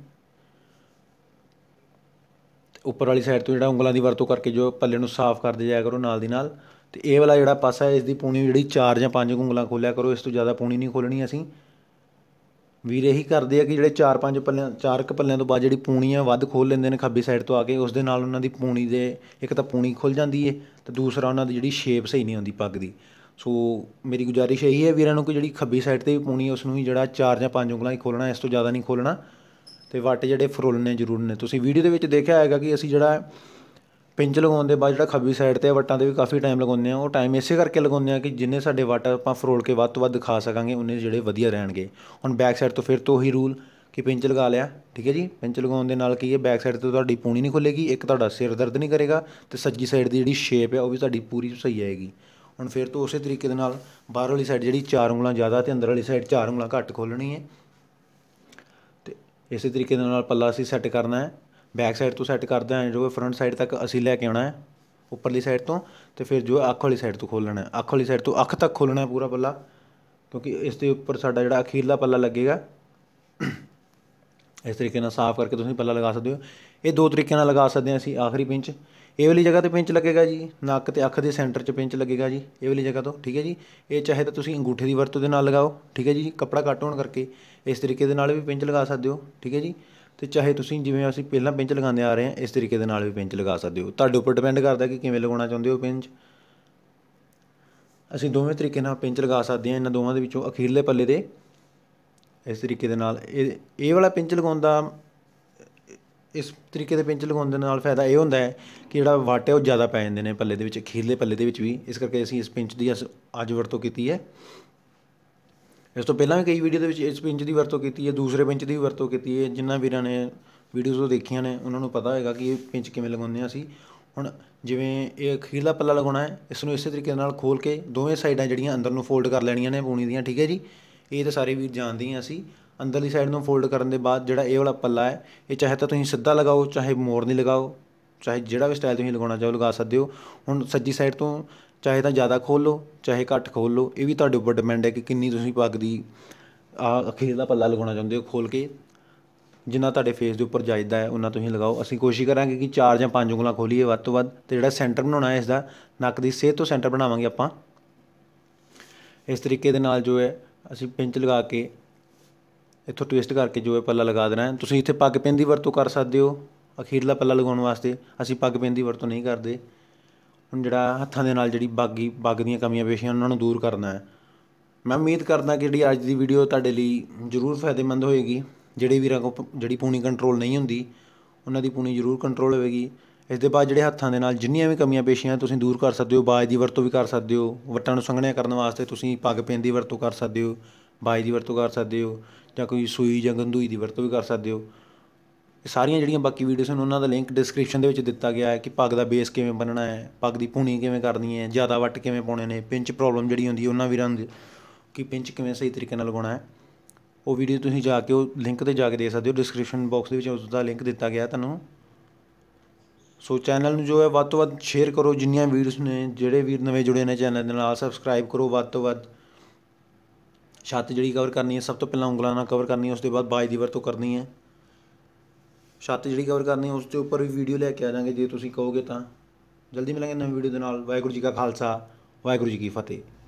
ਉੱਪਰ ਵਾਲੀ ਸਾਈਡ ਤੋਂ ਜਿਹੜਾ ਉਂਗਲਾਂ ਦੀ ਵਰਤੋਂ ਕਰਕੇ ਜੋ ਪੱਲੇ ਨੂੰ ਸਾਫ਼ ਕਰਦੇ ਜਾਇਆ ਕਰੋ ਨਾਲ ਦੀ ਨਾਲ ਤੇ ਇਹ ਵਾਲਾ ਜਿਹੜਾ ਪਾਸਾ ਹੈ ਇਸ ਦੀ ਪੂਣੀ ਜਿਹੜੀ 4 ਜਾਂ 5 ਉਂਗਲਾਂ ਖੋਲਿਆ ਕਰੋ ਇਸ ਤੋਂ ਜ਼ਿਆਦਾ ਪੂਣੀ ਨਹੀਂ ਖੋਲਣੀ ਅਸੀਂ ਵੀਰ ਇਹੀ ਕਰਦੇ ਆ ਕਿ ਜਿਹੜੇ 4-5 ਪੱਲਿਆਂ 4 ਕ ਪੱਲਿਆਂ ਤੋਂ ਬਾਅਦ ਜਿਹੜੀ ਪੂਣੀ ਆ ਵੱਧ ਖੋਲ ਲੈਂਦੇ ਨੇ ਖੱਬੀ ਸਾਈਡ ਤੋਂ ਆ ਕੇ ਉਸ ਦੇ ਨਾਲ ਉਹਨਾਂ ਦੀ ਪੂਣੀ ਦੇ ਇੱਕ ਤਾਂ ਪੂਣੀ ਖੁੱਲ ਜਾਂਦੀ ਏ ਤੇ ਦੂਸਰਾ ਉਹਨਾਂ ਦੀ ਜਿਹੜੀ ਸ਼ੇਪ ਸਹੀ ਨਹੀਂ ਹੁੰਦੀ ਪੱਗ ਦੀ ਸੋ ਮੇਰੀ ਗੁਜ਼ਾਰਿਸ਼ ਇਹੀ ਹੈ ਵੀਰਾਂ ਨੂੰ ਕਿ ਜਿਹੜੀ ਖੱਬੀ ਸਾਈਡ ਤੇ ਵੀ ਪੂਣੀ ਉਸ ਨੂੰ ਹੀ ਜਿਹੜਾ 4 ਜਾਂ 5 ਉਂਗਲਾਂ ਹੀ ਖੋਲਣਾ ਇਸ ਤੋਂ ਜ਼ਿਆਦਾ ਨਹੀਂ ਖੋਲਣਾ ਤੇ ਵੱਟ ਜਿਹੜੇ ਫਰੋਲਨੇ ਜ਼ਰੂਰ ਨੇ ਤੁਸੀਂ ਵੀਡੀਓ ਦੇ ਵਿੱਚ ਦੇਖਿਆ ਹੈਗਾ ਕਿ ਅਸੀਂ ਜਿਹੜਾ ਪਿੰਚ ਲਗਾਉਣ ਦੇ ਬਾਅਦ ਜਿਹੜਾ ਖੱਬੀ ਸਾਈਡ ਤੇ ਵੱਟਾਂ ਦੇ ਵੀ ਕਾਫੀ ਟਾਈਮ ਲਗਾਉਂਦੇ ਆ ਉਹ ਟਾਈਮ ਇਸੇ ਕਰਕੇ ਲਗਾਉਂਦੇ ਆ ਕਿ ਜਿੰਨੇ ਸਾਡੇ ਵੱਟ ਆਪਾਂ ਫਰੋਲ ਕੇ ਵੱਧ ਤੋਂ ਵੱਧ ਦਿਖਾ ਸਕਾਂਗੇ ਉਹਨੇ ਜਿਹੜੇ ਵਧੀਆ ਰਹਿਣਗੇ ਹੁਣ ਬੈਕ ਸਾਈਡ ਤੋਂ ਫਿਰ ਤੋਂ ਹੀ ਰੂਲ ਕਿ ਪਿੰਚ ਲਗਾ ਲਿਆ ਠੀਕ ਹੈ ਜੀ ਪਿੰਚ ਲਗਾਉਣ ਦੇ ਨਾਲ ਕੀ ਹੈ ਬੈਕ ਸਾਈਡ ਤੋਂ ਤੁਹਾਡੀ ਪੂਣੀ ਨਹੀਂ ਖੁੱਲੇਗੀ ਇੱਕ ਤੁਹਾਡਾ ਸਿਰ ਦਰਦ ਨਹੀਂ ਕਰੇਗਾ ਤੇ ਸੱਜੀ ਸਾਈਡ ਦੀ ਜਿਹੜੀ ਸ਼ੇਪ ਹੈ ਉਹ ਵੀ ਤੁਹਾਡੀ ਪੂਰੀ ਸਹੀ ਆਏਗੀ ਹੁਣ ਫਿਰ ਤੋਂ ਉਸੇ ਤਰੀਕੇ ਦੇ ਨਾਲ ਬਾਹਰ ਵਾਲੀ ਸਾਈਡ ਜਿਹੜੀ ਚਾਰ ਉਂਗਲਾਂ ਜ਼ਿਆਦਾ ਤੇ ਅੰਦਰ ਵਾਲੀ ਸਾਈਡ ਚਾਰ ਉਂਗਲਾਂ ਘੱਟ ਖੋਲਣੀ ਹੈ ਇਸੇ ਤਰੀਕੇ ਦੇ ਨਾਲ ਪੱਲਾ ਅਸੀਂ ਸੈੱਟ ਕਰਨਾ ਹੈ ਬੈਕ ਸਾਈਡ ਤੋਂ ਸੈੱਟ ਕਰਦੇ ਹਾਂ ਜੋ ਫਰੰਟ ਸਾਈਡ ਤੱਕ ਅਸੀਂ ਲੈ ਕੇ ਆਉਣਾ ਹੈ ਉੱਪਰਲੀ ਸਾਈਡ ਤੋਂ ਤੇ ਫਿਰ ਜੋ ਅੱਖ ਵਾਲੀ ਸਾਈਡ ਤੋਂ ਖੋਲਣਾ ਹੈ ਅੱਖ ਵਾਲੀ ਸਾਈਡ ਤੋਂ ਅੱਖ ਤੱਕ ਖੋਲਣਾ ਹੈ ਪੂਰਾ ਪੱਲਾ ਕਿਉਂਕਿ ਇਸ ਦੇ ਉੱਪਰ ਸਾਡਾ ਜਿਹੜਾ ਅਖੀਰਲਾ ਪੱਲਾ ਲੱਗੇਗਾ ਇਸ ਤਰੀਕੇ ਨਾਲ ਸਾਫ਼ ਕਰਕੇ ਤੁਸੀਂ ਪੱਲਾ ਲਗਾ ਸਕਦੇ ਹੋ ਇਹ ਦੋ ਤਰੀਕੇ ਨਾਲ ਲਗਾ ਸਕਦੇ ਹਾਂ ਅਸੀਂ ਆਖਰੀ ਪਿੰਚ ਇਹ ਵਾਲੀ ਜਗ੍ਹਾ ਤੇ ਪਿੰਚ ਲੱਗੇਗਾ ਜੀ ਨੱਕ ਤੇ ਅੱਖ ਦੇ ਸੈਂਟਰ 'ਚ ਪਿੰਚ ਲੱਗੇਗਾ ਜੀ ਇਹ ਵਾਲੀ ਜਗ੍ਹਾ ਤੋਂ ਠੀਕ ਹੈ ਜੀ ਇਹ ਚਾਹੇ ਤਾਂ ਤੁਸੀਂ ਅੰਗੂਠੇ ਦੀ ਵਰਤੋਂ ਦੇ ਨਾਲ ਲਗਾਓ ਠੀਕ ਹੈ ਜੀ ਕੱਪੜਾ ਘੱਟ ਹੋਣ ਕਰਕੇ ਇਸ ਤਰੀਕੇ ਦੇ ਨਾਲ ਵੀ ਪਿੰਚ ਲਗਾ ਸਕਦੇ ਹੋ ਠੀਕ ਹੈ ਜੀ ਤੇ ਚਾਹੇ ਤੁਸੀਂ ਜਿਵੇਂ ਅਸੀਂ ਪਹਿਲਾਂ ਪਿੰਚ ਲਗਾਉਂਦੇ ਆ ਰਹੇ ਹਾਂ ਇਸ ਤਰੀਕੇ ਦੇ ਨਾਲ ਵੀ ਪਿੰਚ ਲਗਾ ਸਕਦੇ ਹੋ ਤੁਹਾਡੇ ਉੱਪਰ ਡਿਪੈਂਡ ਕਰਦਾ ਕਿ ਕਿਵੇਂ ਲਗਾਉਣਾ ਚਾਹੁੰਦੇ ਹੋ ਪਿੰਚ ਅਸੀਂ ਦੋਵੇਂ ਤਰੀਕੇ ਨਾਲ ਪਿੰਚ ਲਗਾ ਸਕਦੇ ਹਾਂ ਇਹਨਾਂ ਦੋਵਾਂ ਦੇ ਵਿੱਚੋਂ ਅਖੀਰਲੇ ਪੱਲੇ ਦੇ ਇਸ ਤਰੀਕੇ ਦੇ ਨਾਲ ਇਹ ਇਹ ਵਾਲਾ ਪਿੰਚ ਲਗਾਉਣ ਦਾ ਇਸ ਤਰੀਕੇ ਦੇ ਪਿੰਚ ਲਗਾਉਣ ਦੇ ਨਾਲ ਫਾਇਦਾ ਇਹ ਹੁੰਦਾ ਹੈ ਕਿ ਜਿਹੜਾ ਵਾਟ ਹੈ ਉਹ ਜ਼ਿਆਦਾ ਪੈ ਜਾਂਦੇ ਨੇ ਪੱਲੇ ਦੇ ਵਿੱਚ ਖੀਰਲੇ ਪੱਲੇ ਦੇ ਵਿੱਚ ਵੀ ਇਸ ਕਰਕੇ ਅਸੀਂ ਇਸ ਪਿੰਚ ਦੀ ਅੱਜ ਵਰਤੋਂ ਕੀਤੀ ਹੈ ਇਸ ਤੋਂ ਪਹਿਲਾਂ ਵੀ ਕਈ ਵੀਡੀਓ ਦੇ ਵਿੱਚ ਇਸ ਪਿੰਚ ਦੀ ਵਰਤੋਂ ਕੀਤੀ ਹੈ ਦੂਸਰੇ ਪਿੰਚ ਦੀ ਵੀ ਵਰਤੋਂ ਕੀਤੀ ਹੈ ਜਿਨ੍ਹਾਂ ਵੀਰਾਂ ਨੇ ਵੀਡੀਓਜ਼ ਉਹ ਦੇਖੀਆਂ ਨੇ ਉਹਨਾਂ ਨੂੰ ਪਤਾ ਹੋਏਗਾ ਕਿ ਇਹ ਪਿੰਚ ਕਿਵੇਂ ਲਗਾਉਂਦੇ ਆ ਅਸੀਂ ਹੁਣ ਜਿਵੇਂ ਇਹ ਅਖੀਰਲਾ ਪੱਲਾ ਲਗਾਉਣਾ ਹੈ ਇਸ ਨੂੰ ਇਸੇ ਤਰੀਕੇ ਨਾਲ ਖੋਲ ਕੇ ਦੋਵੇਂ ਸਾਈਡਾਂ ਜਿਹੜੀਆਂ ਅੰਦਰ ਨੂੰ ਫੋਲਡ ਕਰ ਲੈਣੀਆਂ ਨੇ ਬੂਣੀ ਦੀਆਂ ਠੀਕ ਹੈ ਜੀ ਇਹ ਤਾਂ ਸਾਰੇ ਵੀਰ ਜਾਣਦੇ ਆ ਅਸੀਂ ਅੰਦਰਲੀ ਸਾਈਡ ਨੂੰ ਫੋਲਡ ਕਰਨ ਦੇ ਬਾਅਦ ਜਿਹੜਾ ਇਹ ਵਾਲਾ ਪੱਲਾ ਹੈ ਇਹ ਚਾਹੇ ਤਾਂ ਤੁਸੀਂ ਸਿੱਧਾ ਲਗਾਓ ਚਾਹੇ ਨਹੀਂ ਲਗਾਓ ਚਾਹੇ ਜਿਹੜਾ ਵੀ ਸਟਾਈਲ ਤੁਸੀਂ ਲਗਾਉਣਾ ਚਾਹੋ ਲਗਾ ਸਕਦੇ ਹੋ ਹੁਣ ਸੱਜੀ ਸਾਈਡ ਤੋਂ ਚਾਹੇ ਤਾਂ ਜ਼ਿਆਦਾ ਖੋਲ ਲਓ ਚਾਹੇ ਘੱਟ ਖੋਲ ਲਓ ਇਹ ਵੀ ਤੁਹਾਡੇ ਉੱਪਰ ਡਿਪੈਂਡ ਹੈ ਕਿ ਕਿੰਨੀ ਤੁਸੀਂ ਪੱਗ ਦੀ ਆ ਅਖੀਰ ਦਾ ਪੱਲਾ ਲਗਾਉਣਾ ਚਾਹੁੰਦੇ ਹੋ ਖੋਲ ਕੇ ਜਿੰਨਾ ਤੁਹਾਡੇ ਫੇਸ ਦੇ ਉੱਪਰ ਜਾਇਦਾ ਹੈ ਉਹਨਾਂ ਤੁਸੀਂ ਲਗਾਓ ਅਸੀਂ ਕੋਸ਼ਿਸ਼ ਕਰਾਂਗੇ ਕਿ ਚਾਰ ਜਾਂ ਪੰਜ ਉਂਗਲਾਂ ਖੋਲੀਏ ਵੱਧ ਤੋਂ ਵੱਧ ਤੇ ਜਿਹੜਾ ਸੈਂਟਰ ਬਣਾਉਣਾ ਹੈ ਇਸ ਦਾ ਨੱਕ ਦੀ ਸੇਹ ਤੋਂ ਸੈਂਟਰ ਬਣਾਵਾਂਗੇ ਆਪਾਂ ਇਸ ਤਰੀਕੇ ਦੇ ਨਾਲ ਜੋ ਹੈ ਅਸੀਂ ਪਿੰਚ ਲਗਾ ਕੇ ਇੱਥੋਂ ਟਵਿਸਟ ਕਰਕੇ ਜੋ ਇਹ ਪੱਲਾ ਲਗਾ ਦੇਣਾ ਤੁਸੀਂ ਇੱਥੇ ਪੱਗ ਪਿੰਨ ਦੀ ਵਰਤੋਂ ਕਰ ਸਕਦੇ ਹੋ ਅਖੀਰਲਾ ਪੱਲਾ ਲਗਾਉਣ ਵਾਸਤੇ ਅਸੀਂ ਪੱਗ ਪਿੰਨ ਦੀ ਵਰਤੋਂ ਨਹੀਂ ਕਰਦੇ ਹੁਣ ਜਿਹੜਾ ਹੱਥਾਂ ਦੇ ਨਾਲ ਜਿਹੜੀ ਬਾਗੀ ਬੱਗ ਦੀਆਂ ਕਮੀਆਂ ਪੇਸ਼ੀਆਂ ਉਹਨਾਂ ਨੂੰ ਦੂਰ ਕਰਨਾ ਹੈ ਮੈਂ ਉਮੀਦ ਕਰਦਾ ਕਿ ਜਿਹੜੀ ਅੱਜ ਦੀ ਵੀਡੀਓ ਤੁਹਾਡੇ ਲਈ ਜ਼ਰੂਰ ਫਾਇਦੇਮੰਦ ਹੋਏਗੀ ਜਿਹੜੇ ਵੀਰਾਂ ਕੋ ਜਿਹੜੀ ਪੂਣੀ ਕੰਟਰੋਲ ਨਹੀਂ ਹੁੰਦੀ ਉਹਨਾਂ ਦੀ ਪੂਣੀ ਜ਼ਰੂਰ ਕੰਟਰੋਲ ਹੋਵੇਗੀ ਇਸ ਦੇ ਬਾਅਦ ਜਿਹੜੇ ਹੱਥਾਂ ਦੇ ਨਾਲ ਜਿੰਨੀਆਂ ਵੀ ਕਮੀਆਂ ਪੇਸ਼ੀਆਂ ਤੁਸੀਂ ਦੂਰ ਕਰ ਸਕਦੇ ਹੋ ਬਾਜ ਦੀ ਵਰਤੋਂ ਵੀ ਕਰ ਸਕਦੇ ਹੋ ਵੱਟਾਂ ਨੂੰ ਸੰਘਣਿਆ ਕਰਨ ਵਾਸਤੇ ਤੁਸੀਂ ਪੱਗ ਪੈਣ ਦੀ ਵਰਤੋਂ ਕਰ ਸਕਦੇ ਹੋ ਬਾਈ ਦੀ ਵਰਤੋਂ ਕਰ ਸਕਦੇ ਹੋ ਜਾਂ ਕੋਈ ਸੂਈ ਜਾਂ ਗੰਦੂਈ ਦੀ ਵਰਤੋਂ ਵੀ ਕਰ ਸਕਦੇ ਹੋ ਇਹ ਸਾਰੀਆਂ ਜਿਹੜੀਆਂ ਬਾਕੀ ਵੀਡੀਓਸ ਹਨ ਉਹਨਾਂ ਦਾ ਲਿੰਕ ਡਿਸਕ੍ਰਿਪਸ਼ਨ ਦੇ ਵਿੱਚ ਦਿੱਤਾ ਗਿਆ ਹੈ ਕਿ ਪੱਗ ਦਾ ਬੇਸ ਕਿਵੇਂ ਬੰਨਣਾ ਹੈ ਪੱਗ ਦੀ ਪੂਣੀ ਕਿਵੇਂ ਕਰਨੀ ਹੈ ਜ਼ਿਆਦਾ ਵੱਟ ਕਿਵੇਂ ਪਾਉਣੇ ਨੇ ਪਿੰਚ ਪ੍ਰੋਬਲਮ ਜਿਹੜੀ ਹੁੰਦੀ ਉਹਨਾਂ ਵੀਰਾਂ ਦੀ ਕਿ ਪਿੰਚ ਕਿਵੇਂ ਸਹੀ ਤਰੀਕੇ ਨਾਲ ਲਗਾਉਣਾ ਹੈ ਉਹ ਵੀਡੀਓ ਤੁਸੀਂ ਜਾ ਕੇ ਉਹ ਲਿੰਕ ਤੇ ਜਾ ਕੇ ਦੇਖ ਸਕਦੇ ਹੋ ਡਿਸਕ੍ਰਿਪਸ਼ਨ ਬਾਕਸ ਦੇ ਵਿੱਚ ਉਸ ਦਾ ਲਿੰਕ ਦਿੱਤਾ ਗਿਆ ਤੁਹਾਨੂੰ ਸੋ ਚੈਨਲ ਨੂੰ ਜੋ ਹੈ ਵੱਧ ਤੋਂ ਵੱਧ ਸ਼ੇਅਰ ਕਰੋ ਜਿੰਨੀਆਂ ਵੀਡੀਓਸ ਨੇ ਜਿਹੜੇ ਵੀਰ ਨਵੇਂ ਜੁੜੇ ਨੇ ਚੈਨਲ ਦੇ ਨਾਲ ਸਬਸਕ੍ਰਾਈਬ ਕਰੋ ਵੱਧ ਤੋਂ ਵੱਧ ਛੱਤ ਜਿਹੜੀ ਕਵਰ ਕਰਨੀ ਹੈ ਸਭ ਤੋਂ ਪਹਿਲਾਂ ਉਂਗਲਾਂ ਨਾਲ ਕਵਰ ਕਰਨੀ ਹੈ ਉਸ ਤੋਂ ਬਾਅਦ ਬਾਜ ਦੀ ਵਰਤੋਂ ਕਰਨੀ ਹੈ ਛੱਤ ਜਿਹੜੀ ਕਵਰ ਕਰਨੀ ਹੈ ਉਸ ਦੇ ਉੱਪਰ ਵੀ ਵੀਡੀਓ ਲੈ ਕੇ ਆ ਜਾਾਂਗੇ ਜੇ ਤੁਸੀਂ ਕਹੋਗੇ ਤਾਂ ਜਲਦੀ ਮਿਲਾਂਗੇ ਨਵੀਂ ਵੀਡੀਓ ਦੇ ਨਾਲ ਵਾਹਿਗੁਰੂ ਜੀ ਕਾ ਖਾਲਸਾ ਵਾਹਿਗੁਰੂ ਜੀ ਕੀ ਫਤਿਹ